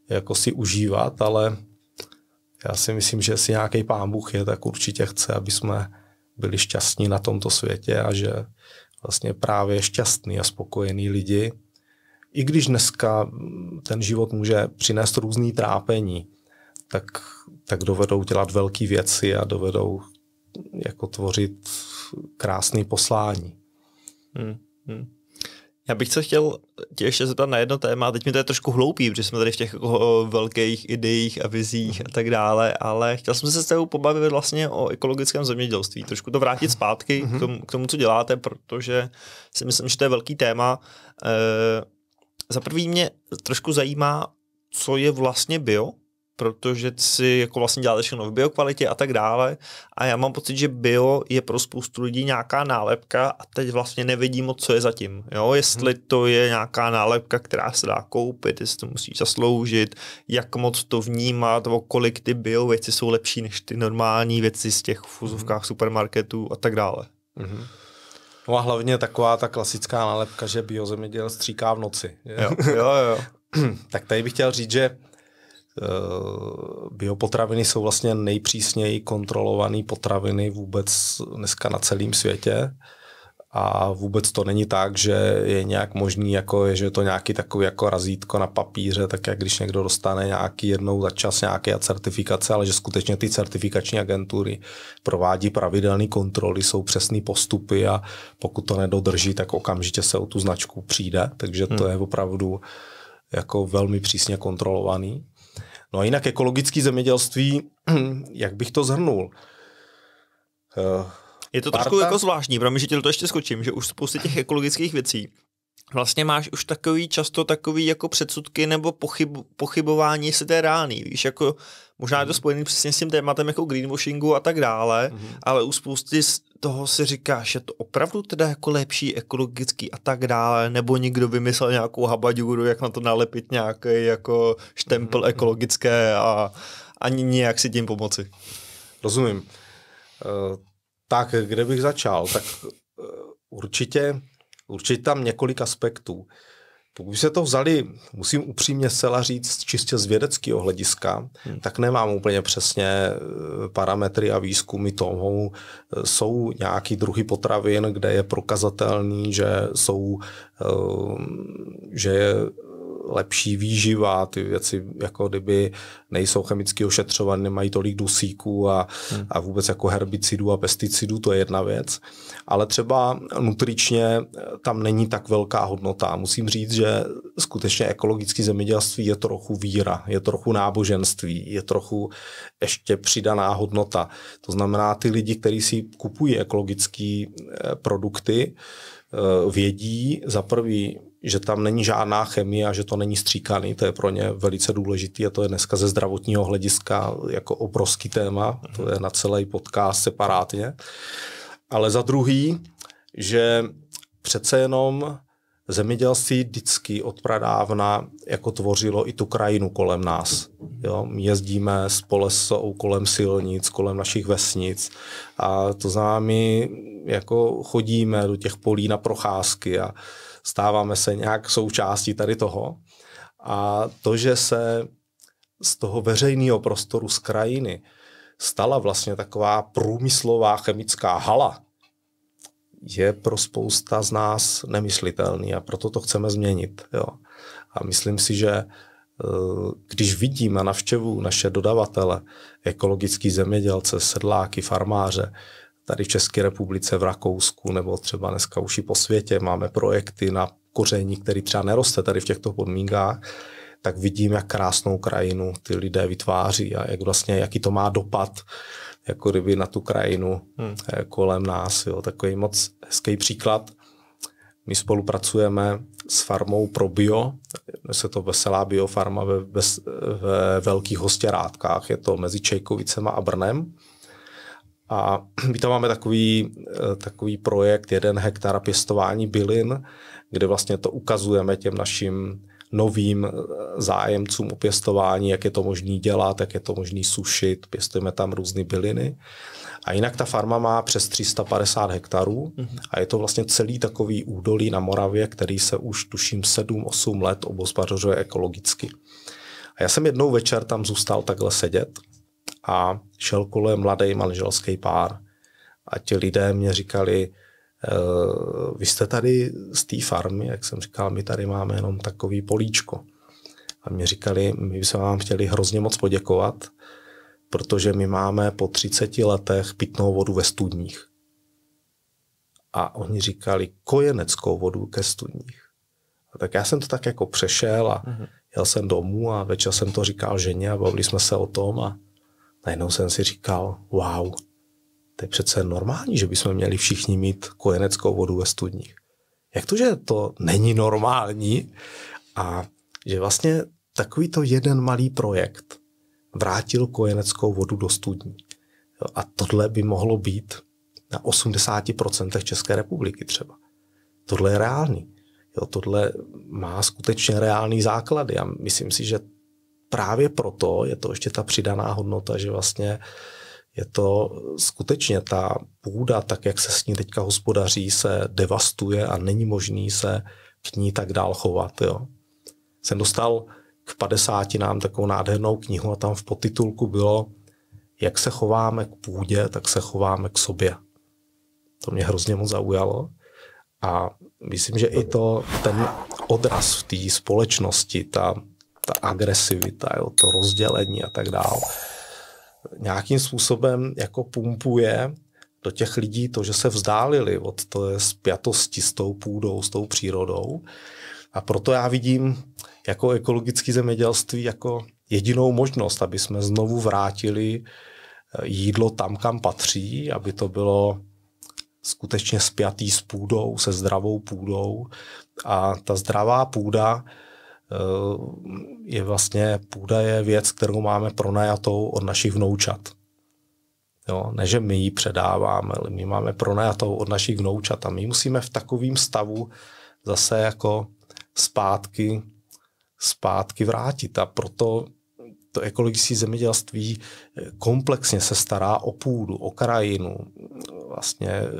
jako si užívat, ale já si myslím, že jestli nějaký pán Bůh je, tak určitě chce, aby jsme byli šťastní na tomto světě a že vlastně právě šťastný a spokojený lidi, i když dneska ten život může přinést různý trápení, tak, tak dovedou dělat velké věci a dovedou jako tvořit krásný poslání. Hmm, hmm. Já bych se chtěl tě ještě zeptat na jedno téma, teď mi to je trošku hloupý, protože jsme tady v těch jako velkých ideích a vizích a tak dále, ale chtěl jsem se s tebou pobavit vlastně o ekologickém zemědělství, trošku to vrátit zpátky mhm. k, tomu, k tomu, co děláte, protože si myslím, že to je velký téma. E, za prvý mě trošku zajímá, co je vlastně bio, protože si jako vlastně děláte všechno v biokvalitě a tak dále. A já mám pocit, že bio je pro spoustu lidí nějaká nálepka a teď vlastně nevidím, co je zatím. Jo? Jestli mhm. to je nějaká nálepka, která se dá koupit, jestli to musí zasloužit, jak moc to vnímat, o kolik ty bio věci jsou lepší než ty normální věci z těch mhm. fuzovkách supermarketů a tak dále. Mm-hmm. No a hlavně taková ta klasická nálepka, že biozemědělství stříká v noci. Jo, jo, jo. tak tady bych chtěl říct, že Eh, biopotraviny jsou vlastně nejpřísněji kontrolované potraviny vůbec dneska na celém světě. A vůbec to není tak, že je nějak možný, jako, že je to nějaký takový jako razítko na papíře, tak jak když někdo dostane nějaký jednou za čas nějaké certifikace, ale že skutečně ty certifikační agentury provádí pravidelné kontroly, jsou přesné postupy a pokud to nedodrží, tak okamžitě se o tu značku přijde, takže to hmm. je opravdu jako velmi přísně kontrolovaný. No a jinak ekologické zemědělství, jak bych to zhrnul? Eh, Je to Parta... trošku jako zvláštní, promiň, že to ještě skočím, že už spousty těch ekologických věcí vlastně máš už takový často takový jako předsudky nebo pochyb, pochybování, jestli to je reálný, víš, jako možná je to mhm. spojený přesně s tím tématem jako greenwashingu a tak dále, mm-hmm. ale u spousty z toho si říkáš, že to opravdu teda jako lepší ekologický a tak dále, nebo někdo vymyslel nějakou habaďuru, jak na to nalepit nějaký jako štempel mm-hmm. ekologické a ani nějak si tím pomoci. Rozumím. Uh, tak, kde bych začal? Tak uh, určitě Určitě tam několik aspektů. Pokud se to vzali, musím upřímně zcela říct, čistě z vědeckého hlediska, hmm. tak nemám úplně přesně eh, parametry a výzkumy tomu. Eh, jsou nějaký druhy potravin, kde je prokazatelný, že jsou, eh, že je lepší výživa, ty věci jako kdyby nejsou chemicky ošetřované, nemají tolik dusíků a, hmm. a vůbec jako herbicidů a pesticidů, to je jedna věc. Ale třeba nutričně eh, tam není tak velká hodnota. Musím říct, že skutečně ekologické zemědělství je trochu víra, je trochu náboženství, je trochu ještě přidaná hodnota. To znamená, ty lidi, kteří si kupují ekologické eh, produkty, eh, vědí za prvý, že tam není žádná chemie a že to není stříkaný, to je pro ně velice důležitý a to je dneska ze zdravotního hlediska jako obrovský téma, to je na celý podcast separátně. Ale za druhý, že přece jenom zemědělství vždycky od pradávna jako tvořilo i tu krajinu kolem nás. Jo? My jezdíme s polesou kolem silnic, kolem našich vesnic a to znamená, my jako chodíme do těch polí na procházky a stáváme se nějak součástí tady toho. A to, že se z toho veřejného prostoru z krajiny stala vlastně taková průmyslová chemická hala, je pro spousta z nás nemyslitelný a proto to chceme změnit. Jo. A myslím si, že eh, když vidím a navštěvu naše dodavatele, ekologický zemědělce, sedláky, farmáře, tady v České republice, v Rakousku nebo třeba dneska už i po světě máme projekty na koření, který třeba neroste tady v těchto podmínkách, tak vidím, jak krásnou krajinu ty lidé vytváří a jak vlastně, jaký to má dopad jako kdyby na tu krajinu hmm. Eh, kolem nás. Jo. Takový moc hezký příklad. My spolupracujeme s farmou ProBio, se to Veselá biofarma ve, ve, ve Velkých Hostěrátkách, je to mezi Čejkovicema a Brnem a my tam máme takový, eh, takový projekt jeden hektar pěstování bylin, kde vlastně to ukazujeme těm našim novým eh, zájemcům o pěstování, jak je to možné dělat, jak je to možné sušit, pěstujeme tam různé byliny. A jinak ta farma má přes 350 hektarů mhm. a je to vlastně celý takový údolí na Moravě, který se už tuším 7-8 let obospodařuje ekologicky. A já jsem jednou večer tam zůstal takhle sedět a šel kolem mladý manželský pár. A ti lidé mě říkali, e, vy jste tady z té farmy, jak jsem říkal, my tady máme jenom takový políčko. A mě říkali, my bychom vám chtěli hrozně moc poděkovat, protože my máme po 30 letech pitnou vodu ve studních. A oni říkali kojeneckou vodu ke studních. A tak já jsem to tak jako přešel a mhm. jel jsem domů a večer jsem to říkal ženě a bavili jsme se o tom a najednou jsem si říkal, wow, to je přece normální, že bychom měli všichni mít kojeneckou vodu ve studních. Jak to, že to není normální a že vlastně takový to jeden malý projekt vrátil kojeneckou vodu do studní. A tohle by mohlo být na 80% České republiky třeba. Tohle je reálný. Jo, tohle má skutečně reální základy a myslím si, že právě proto je to ještě ta přidaná hodnota, že vlastně je to skutečně ta půda, tak jak se s ní teďka hospodaří, se devastuje a není možný se k ní tak dál chovat. Jo. Jsem dostal k 50 nám takovou nádhernou knihu a tam v podtitulku bylo Jak se chováme k půdě, tak se chováme k sobě. To mě hrozně moc zaujalo. A myslím, že i to ten odraz v té společnosti, ta ta agresivita, jo, to rozdělení a tak dále, nějakým způsobem jako pumpuje do těch lidí to, že se vzdálili od té spjatosti s tou půdou, s tou přírodou. A proto já vidím jako ekologické zemědělství jako jedinou možnost, aby jsme znovu vrátili eh, jídlo tam, kam patří, aby to bylo skutečně spjatý s půdou, se zdravou půdou. A ta zdravá půda Eh, je vlastně půda je věc, kterou máme pronajatou od našich vnoučat. Jo, ne, že my ji předáváme, ale my máme pronajatou od našich vnoučat a my musíme v takovém stavu zase jako zpátky, zpátky vrátit a proto to ekologické zemědělství eh, komplexně se stará o půdu, o krajinu, vlastně eh,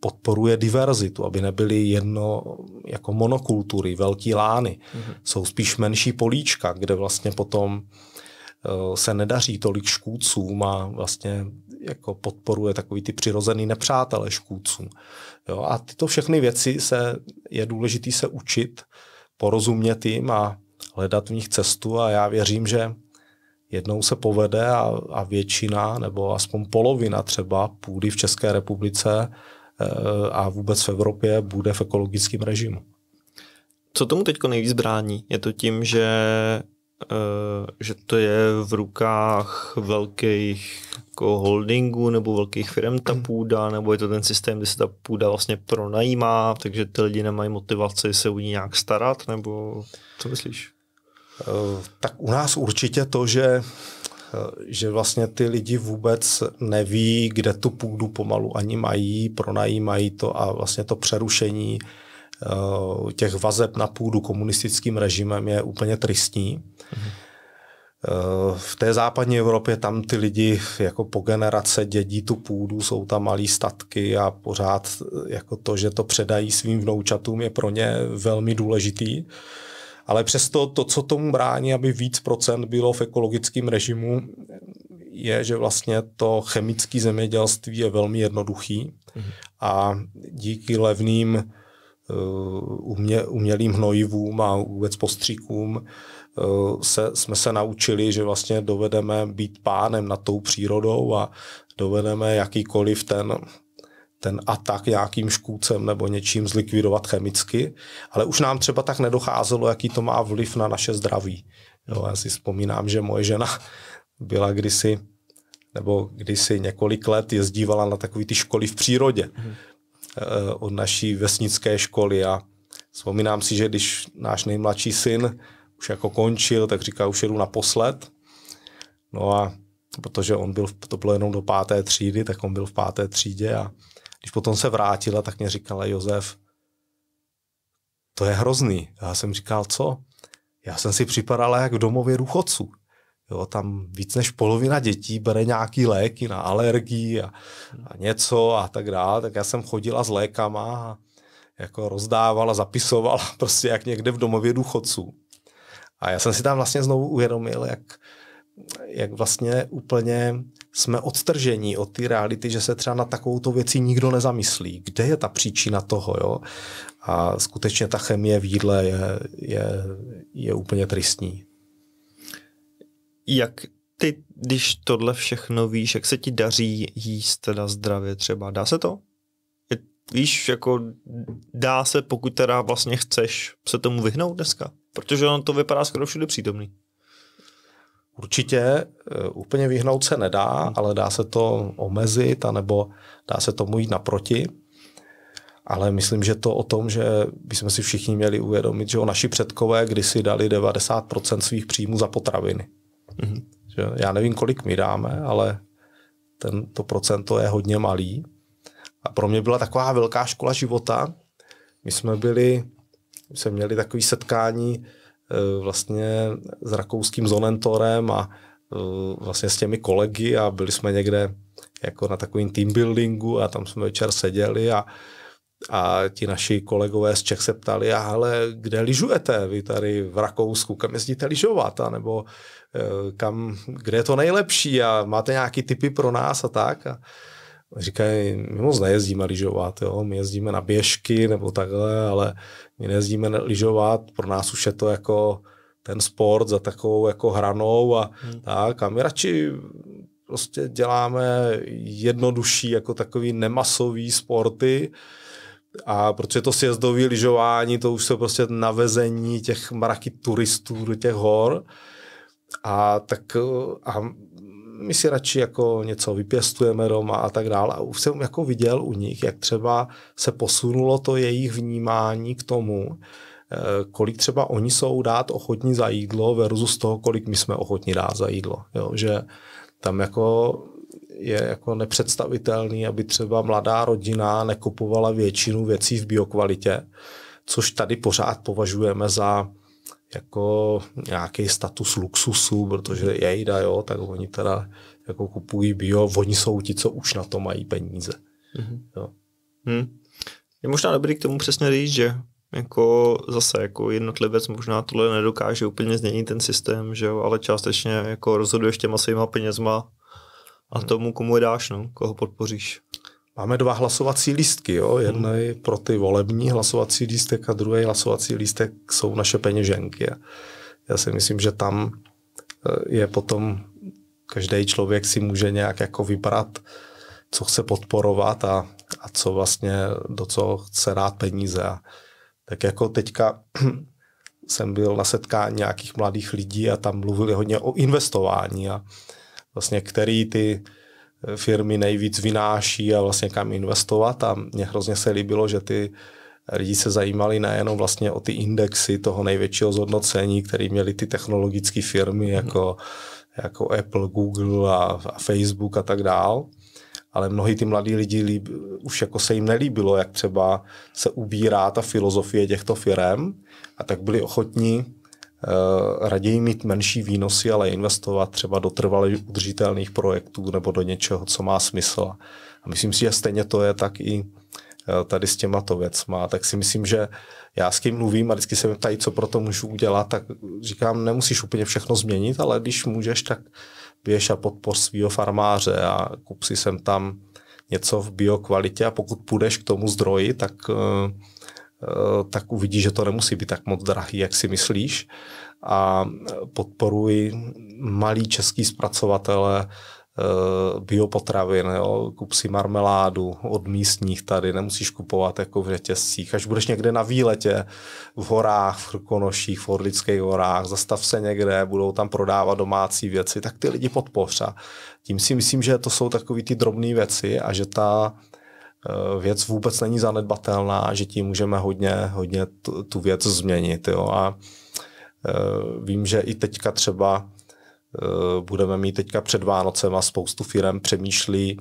podporuje diverzitu, aby nebyly jedno jako monokultury, velký lány. Mm-hmm. Jsou spíš menší políčka, kde vlastně potom eh, se nedaří tolik škůdcům a vlastně jako podporuje takový ty přirozený nepřátelé škůdců. Jo, a tyto všechny věci se, je důležité se učit, porozumět jim a hledat v nich cestu a já věřím, že jednou se povede a, a většina nebo aspoň polovina třeba půdy v České republice eh, a vůbec v Evropě bude v ekologickém režimu. Co tomu teď nejvíc brání? Je to tím, že, eh, že to je v rukách velkých jako holdingů nebo velkých firm ta hmm. půda, nebo je to ten systém, kde se ta půda vlastně pronajímá, takže ty lidi nemají motivaci se u ní nějak starat, nebo co myslíš? Eh, tak u nás určitě to, že eh, že vlastně ty lidi vůbec neví, kde tu půdu pomalu ani mají, pronajímají to a vlastně to přerušení uh, těch vazeb na půdu komunistickým režimem je úplně tristní. v té západní Evropě tam ty lidi jako po generace dědí tu půdu, jsou tam malý statky a pořád jako to, že to předají svým vnoučatům je pro ně velmi důležitý. Uh, ale přesto to, co tomu brání, aby víc procent bylo v ekologickém režimu, je, že vlastně to chemické zemědělství je velmi jednoduchý mhm. a díky levným eh, umě, umělým hnojivům a vůbec postříkům eh, se, jsme se naučili, že vlastně dovedeme být pánem nad tou přírodou a dovedeme jakýkoliv ten ten atak nějakým škůdcem nebo něčím zlikvidovat chemicky, ale už nám třeba tak nedocházelo, jaký to má vliv na naše zdraví. Jo, já si vzpomínám, že moje žena byla kdysi, nebo kdysi několik let jezdívala na takový ty školy v přírodě hmm. od naší vesnické školy a vzpomínám si, že když náš nejmladší syn už jako končil, tak říká, už jedu naposled. No a protože on byl, to bylo jenom do páté třídy, tak on byl v páté třídě a když potom se vrátila, tak mě říkala Josef, to je hrozný. Já jsem říkal, co? Já jsem si připadala jak v domově důchodců. Jo, tam víc než polovina dětí bere nějaký léky na alergii a, a něco a tak dále. Tak já jsem chodila s lékama a jako rozdávala, zapisovala prostě jak někde v domově důchodců. A já jsem si tam vlastně znovu uvědomil, jak jak vlastně úplně jsme odtržení od té reality, že se třeba na to věci nikdo nezamyslí. Kde je ta příčina toho, jo? A skutečně ta chemie v jídle je, je, je úplně tristní. Jak ty, když tohle všechno víš, jak se ti daří jíst teda zdravě třeba, dá se to? Víš, jako dá se, pokud teda vlastně chceš se tomu vyhnout dneska? Protože ono to vypadá skoro všude přítomný. Určitě eh, úplně vyhnout se nedá, ale dá se to omezit, anebo dá se tomu jít naproti. Ale myslím, že to o tom, že bychom si všichni měli uvědomit, že o naši předkové kdysi dali 90% svých příjmů za potraviny. Mm-hmm. Že já nevím, kolik my dáme, ale ten, to procento je hodně malý. A pro mě byla taková velká škola života. My jsme byli, my jsme měli takové setkání Eh, vlastně s rakouským Zonentorem a eh, vlastně s těmi kolegy a byli jsme někde jako na takovým team buildingu a tam jsme večer seděli a, a ti naši kolegové z Čech se ptali, a kde lyžujete vy tady v Rakousku, kam jezdíte lyžovat, a nebo eh, kam, kde je to nejlepší a máte nějaký typy pro nás a tak. A, říkají, my moc nejezdíme lyžovat, jo? my jezdíme na běžky nebo takhle, ale my nejezdíme lyžovat, pro nás už je to jako ten sport za takovou jako hranou a hmm. tak a my radši prostě děláme jednodušší, jako takový nemasový sporty, a protože to sjezdové lyžování, to už se prostě navezení těch mraky turistů do těch hor. A tak a my si radši jako něco vypěstujeme doma a tak dále. A už jsem jako viděl u nich, jak třeba se posunulo to jejich vnímání k tomu, eh, kolik třeba oni jsou dát ochotní za jídlo versus toho, kolik my jsme ochotní dát za jídlo. Jo? Že tam jako je jako nepředstavitelný, aby třeba mladá rodina nekupovala většinu věcí v biokvalitě, což tady pořád považujeme za jako nějaký status luxusu, protože jejda, jo, tak oni teda jako kupují bio, oni jsou ti, co už na to mají peníze. Mm-hmm. Jo. Hmm. Je možná dobrý k tomu přesně říct, že jako zase jako jednotlivec možná tohle nedokáže úplně změnit ten systém, že jo, ale částečně jako rozhoduješ těma svýma penězma a mhm. tomu, komu je dáš, no, koho podpoříš. Máme dva hlasovací lístky, jo? Hmm. jedný pro ty volební hlasovací lístek a druhý hlasovací lístek jsou naše peněženky. Já si myslím, že tam eh, je potom, každý člověk si může nějak jako vybrat, co chce podporovat a, a co vlastně, do co chce rád peníze. A tak jako teďka jsem byl na setkání nějakých mladých lidí a tam mluvili hodně o investování a vlastně který ty firmy nejvíc vynáší a vlastně kam investovat a mně hrozně se líbilo, že ty lidi se zajímali nejenom vlastně o ty indexy toho největšího zhodnocení, který měly ty technologické firmy mhm. jako, jako Apple, Google a, a Facebook a tak dál, ale mnohý ty mladí lidi líb, už jako se jim nelíbilo, jak třeba se ubírá ta filozofie těchto firm a tak byli ochotní Eh, raději mít menší výnosy, ale investovat třeba do trvalých udržitelných projektů nebo do něčeho, co má smysl. A myslím si, že stejně to je tak i eh, tady s těma to věcma, tak si myslím, že já s kým mluvím a vždycky se mě ptají, co pro to můžu udělat, tak říkám, nemusíš úplně všechno změnit, ale když můžeš, tak běž a podpor svého farmáře a kup si sem tam něco v biokvalitě a pokud půjdeš k tomu zdroji, tak uh, Eh, tak uvidí, že to nemusí být tak moc drahý, jak si myslíš. A podporuji malí český zpracovatele eh, biopotravin, jo? kup si marmeládu od místních tady, nemusíš kupovat jako v řetězcích. Až budeš někde na výletě, v horách, v Krkonoších, v Orlických horách, zastav se někde, budou tam prodávat domácí věci, tak ty lidi podpoř. A tím si myslím, že to jsou takové ty drobné věci a že ta Eh, věc vůbec není zanedbatelná, že tím můžeme hodně, hodně tu věc změnit. Jo. A eh, vím, že i teďka třeba eh, budeme mít teďka před Vánocem a spoustu firm přemýšlí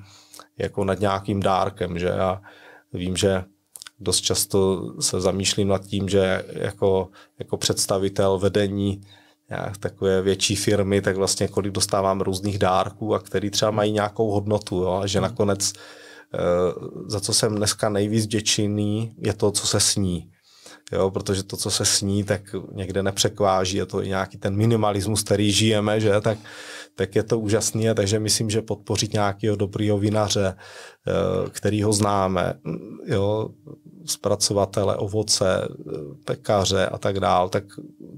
jako nad nějakým dárkem, že já vím, že dost často se zamýšlím nad tím, že jako, jako představitel vedení nějak takové větší firmy, tak vlastně kolik dostávám různých dárků a který třeba mají nějakou hodnotu, jo, a že hmm. nakonec uh, Eh, za co jsem dneska nejvíc děčinný, je to, co se sní. Jo, protože to, co se sní, tak někde nepřekváží, je to i nějaký ten minimalismus, který žijeme, že, tak, tak je to úžasný, takže myslím, že podpořit nějakého dobrýho vinaře, eh, který ho známe, jo, zpracovatele, ovoce, pekaře a tak dál, tak,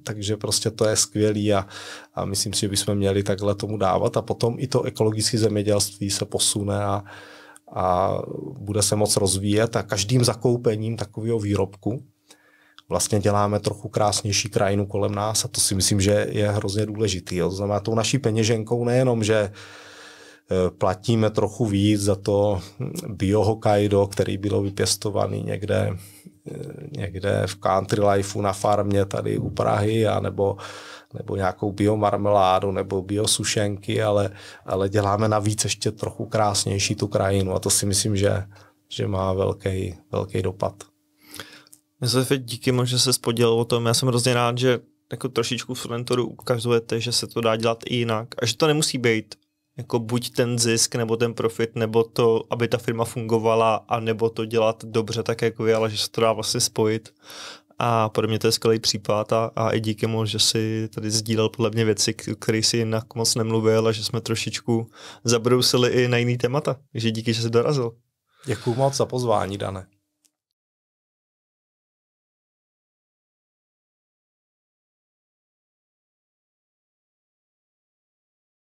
takže prostě to je skvělý a, a myslím si, že bychom měli takhle tomu dávat a potom i to ekologické zemědělství se posune a, a bude se moc rozvíjet a každým zakoupením takového výrobku vlastně děláme trochu krásnější krajinu kolem nás a to si myslím, že je hrozně důležitý. Jo. To znamená tou naší peněženkou nejenom, že eh, platíme trochu víc za to bio Hokkaido, který bylo vypěstovaný někde, eh, někde v country lifeu na farmě tady u Prahy, anebo nebo nějakou biomarmeládu nebo biosušenky, ale, ale děláme navíc ještě trochu krásnější tu krajinu a to si myslím, že, že má velký, velký dopad. Josefe, díky moc, že se podělil o tom. Já jsem hrozně rád, že jako trošičku v mentoru ukazujete, že se to dá dělat i jinak a že to nemusí být jako buď ten zisk, nebo ten profit, nebo to, aby ta firma fungovala, a nebo to dělat dobře tak, jako vy, ale že se to dá vlastně spojit. A pro mě to je skvělý případ a, a i díky mu, že si tady sdílel podle mě věci, které si jinak moc nemluvil a že jsme trošičku zabrousili i na jiný témata. Takže díky, že jsi dorazil. Děkuji moc za pozvání, Dane.